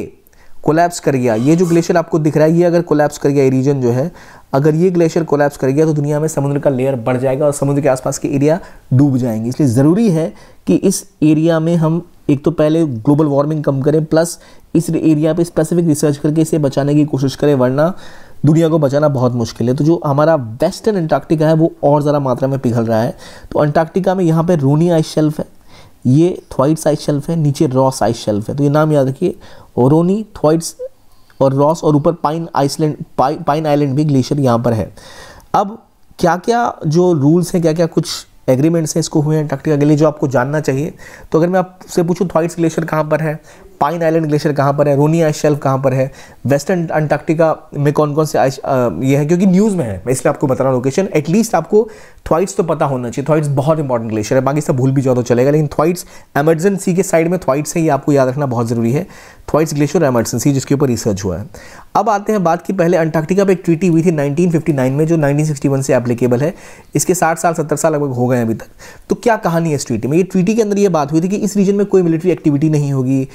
कोलैप्स कर गया ये जो ग्लेशियर आपको दिख रहा है ये अगर कोलैप्स कर गया ये रीजन जो है अगर ये ग्लेशियर कोलैप्स कर गया तो दुनिया में समुद्र का लेयर बढ़ जाएगा और समुद्र के आसपास के एरिया डूब जाएंगे इसलिए ज़रूरी है कि इस एरिया में हम एक तो पहले ग्लोबल वार्मिंग कम करें प्लस इस एरिया पर स्पेसिफिक रिसर्च करके इसे बचाने की कोशिश करें वरना दुनिया को बचाना बहुत मुश्किल है तो जो हमारा वेस्टर्न अंटार्कटिका है वो और ज़्यादा मात्रा में पिघल रहा है तो अंटार्कटिका में यहाँ पर रोनी आइस शेल्फ है ये थ्वाइट साइज शेल्फ है नीचे रॉस साइज शेल्फ है तो ये नाम याद रखिए ओरोनी थ्वाइट्स और रॉस और ऊपर पाइन आइसलैंड पाइ, पाइन आइलैंड भी ग्लेशियर यहाँ पर है अब क्या क्या जो रूल्स हैं क्या क्या कुछ एग्रीमेंट्स हैं इसको हुए हैं अंटार्कटिका के लिए जो आपको जानना चाहिए तो अगर मैं आपसे पूछूँ थ्वाइट्स ग्लेशियर कहाँ पर है पाइन आइलैंड ग्लेशियर कहाँ पर है रोनी आइस शेल्फ कहाँ पर है वेस्टर्न अंटार्क्टिका में कौन कौन से आइस ये है क्योंकि न्यूज़ में है मैं इसलिए आपको बता रहा हूँ लोकेशन एटलीस्ट आपको थ्वाइट्स तो पता होना चाहिए थ्वाइट्स बहुत इंपॉर्टेंट ग्लेशियर है बाकी सब भूल भी जाओ तो चलेगा लेकिन थ्वाइट्स एमरजेंसी सी के साइड में थ्वाइट्स है ये आपको याद रखना बहुत ज़रूरी है थ्वाइट्स ग्लेशियर एमरजेंसी सी जिसके ऊपर रिसर्च हुआ है अब आते हैं बात की पहले अंटार्क्टिका पर एक ट्रीटी हुई थी नाइनटीन में जो नाइनटीन से एप्लीकेबल है इसके साठ साल सत्तर साल लगभग हो गए अभी तक तो क्या कहानी है इस ट्रीटी में ये ट्रीटी के अंदर ये बात हुई थी कि इस रीजन में कोई मिलिट्री एक्टिविटी नहीं होगी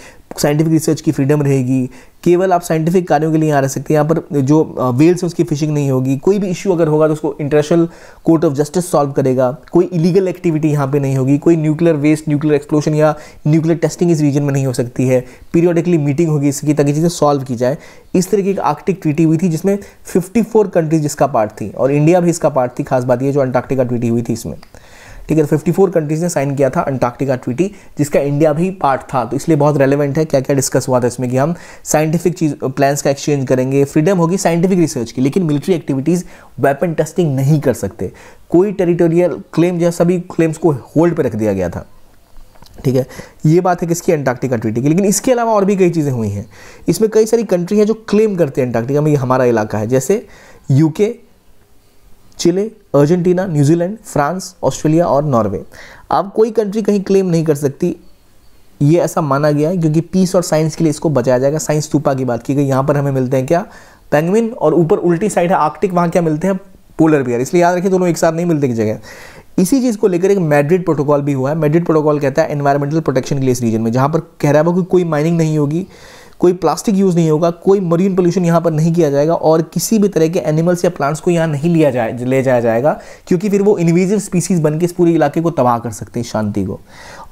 साइंटिफिक रिसर्च की फ्रीडम रहेगी केवल आप साइंटिफिक कार्यों के लिए यहाँ रह सकते हैं यहाँ पर जो वेल्स है उसकी फिशिंग नहीं होगी कोई भी इशू अगर होगा तो उसको International Court of Justice solve करेगा कोई इलीगल एक्टिविटी यहाँ पे नहीं होगी कोई न्यूक्लियर वेस्ट न्यूक्लियर एक्सप्लोशन या न्यूक्लियर टेस्टिंग इस रीजन में नहीं हो सकती है पीरियोडिकली मीटिंग होगी इसकी ताकि चीज़ें सॉल्व की जाए इस तरह की एक आर्टिक ट्रीटी हुई थी जिसमें फिफ्टी कंट्रीज इसका पार्ट थी और इंडिया भी इसका पार्ट थी खास बात यह जो अंटार्क्टिका ट्रीटी हुई थी इसमें ठीक है फिफ्टी फोर कंट्रीज ने साइन किया था अंटार्क्टिका ट्रीटी जिसका इंडिया भी पार्ट था तो इसलिए बहुत रेलिवेंट है क्या क्या डिस्कस हुआ था इसमें कि हम साइंटिफिक चीज प्लान्स का एक्सचेंज करेंगे फ्रीडम होगी साइंटिफिक रिसर्च की लेकिन मिलिट्री एक्टिविटीज़ वेपन टेस्टिंग नहीं कर सकते कोई टेरिटोरियल क्लेम जो सभी क्लेम्स को होल्ड पर रख दिया गया था ठीक है ये बात है किसकी अंटार्कटिका ट्रीटी की लेकिन इसके अलावा और भी कई चीज़ें हुई हैं इसमें कई सारी कंट्री हैं जो क्लेम करते हैं अंटार्कटिका में ये हमारा इलाका है जैसे UK Chile Argentina New Zealand France Australia और नॉर्वे अब कोई कंट्री कहीं क्लेम नहीं कर सकती ये ऐसा माना गया है क्योंकि पीस और साइंस के लिए इसको बचाया जाएगा साइंस तूपा की बात की गई यहाँ पर हमें मिलते हैं क्या पेंगविन और ऊपर उल्टी साइड है आर्कटिक वहाँ क्या मिलते हैं पोलर बियर इसलिए याद रखिए दोनों एक साथ नहीं मिलते एक जगह इसी चीज़ को लेकर एक मैड्रिड प्रोटोकॉल भी हुआ है मैड्रिड प्रोटोकॉल कहता है एनवायरमेंटल प्रोटेक्शन के लिए इस रीजन में जहाँ पर कह रहा है कि कोई माइनिंग नहीं होगी कोई प्लास्टिक यूज़ नहीं होगा कोई मरीन पोल्यूशन यहाँ पर नहीं किया जाएगा और किसी भी तरह के एनिमल्स या प्लांट्स को यहाँ नहीं लिया जाए ले जाया जाएगा क्योंकि फिर वो इन्वेजिव स्पीसीज बन के इस पूरे इलाके को तबाह कर सकते हैं शांति को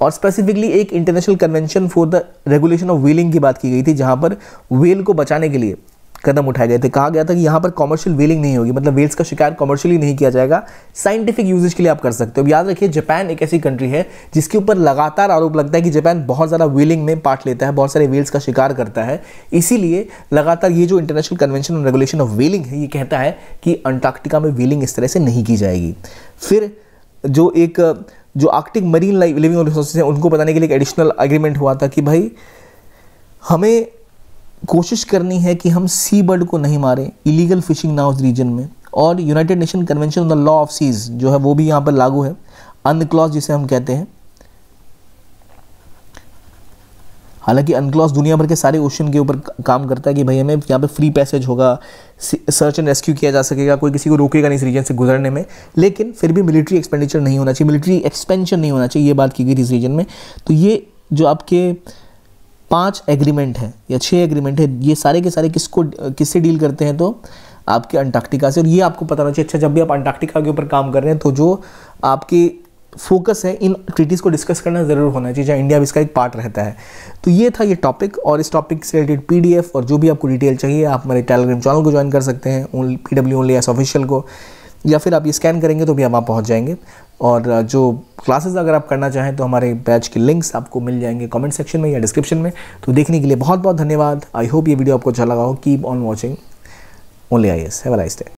और स्पेसिफिकली एक International Convention for the Regulation of Whaling की बात की गई थी जहाँ पर व्हील को बचाने के लिए कदम उठाए गए थे कहा गया था कि यहाँ पर कॉमर्शियल व्हीलिंग नहीं होगी मतलब वेल्स का शिकार कॉमर्शियली नहीं किया जाएगा साइंटिफिक यूजेज के लिए आप कर सकते हो अब याद रखिए जापान एक ऐसी कंट्री है जिसके ऊपर लगातार आरोप लगता है कि जापान बहुत ज़्यादा व्हीलिंग में पार्ट लेता है बहुत सारे वेल्स का शिकार करता है इसीलिए लगातार ये जो International Convention on Regulation of Whaling है ये कहता है कि अंटार्क्टिका में व्हीलिंग इस तरह से नहीं की जाएगी फिर जो एक जो आर्कटिक मरीन लिविंग रिसोर्सेज हैं उनको बताने के लिए एक एडिशनल एग्रीमेंट हुआ था कि भाई हमें कोशिश करनी है कि हम सी बर्ड को नहीं मारें इलीगल फिशिंग ना उस रीजन में और United Nation Convention on the Law of Seas जो है वो भी यहाँ पर लागू है अनक्लॉज जिसे हम कहते हैं हालांकि अनक्लॉज दुनिया भर के सारे ओशन के ऊपर काम करता है कि भाई हमें यहाँ पर फ्री पैसेज होगा सर्च एंड रेस्क्यू किया जा सकेगा कोई किसी को रोकेगा नहीं इस रीजन से गुजरने में लेकिन फिर भी मिलिट्री एक्सपेंडिचर नहीं होना चाहिए मिलिट्री एक्सपेंशन नहीं होना चाहिए ये बात की गई थी इस रीजन में तो ये जो आपके पांच एग्रीमेंट हैं या छह एग्रीमेंट है ये सारे के सारे किसको किससे डील करते हैं तो आपके अंटार्कटिका से और ये आपको पता होना चाहिए अच्छा जब भी आप अंटार्कटिका के ऊपर काम कर रहे हैं तो जो आपकी फोकस है इन ट्रीटीज़ को डिस्कस करना ज़रूर होना चाहिए जहाँ इंडिया भी इसका एक पार्ट रहता है तो ये था ये टॉपिक और इस टॉपिक से रिलेटेड पीडीएफ और जो भी आपको डिटेल चाहिए आप हमारे टेलीग्राम चैनल को ज्वाइन कर सकते हैं only P W only S official को या फिर आप ये स्कैन करेंगे तो भी हम आप पहुँच जाएंगे और जो क्लासेस अगर आप करना चाहें तो हमारे बैच के लिंक्स आपको मिल जाएंगे कमेंट सेक्शन में या डिस्क्रिप्शन में तो देखने के लिए बहुत बहुत धन्यवाद आई होप ये वीडियो आपको अच्छा लगा हो keep on watching only I S है अ डे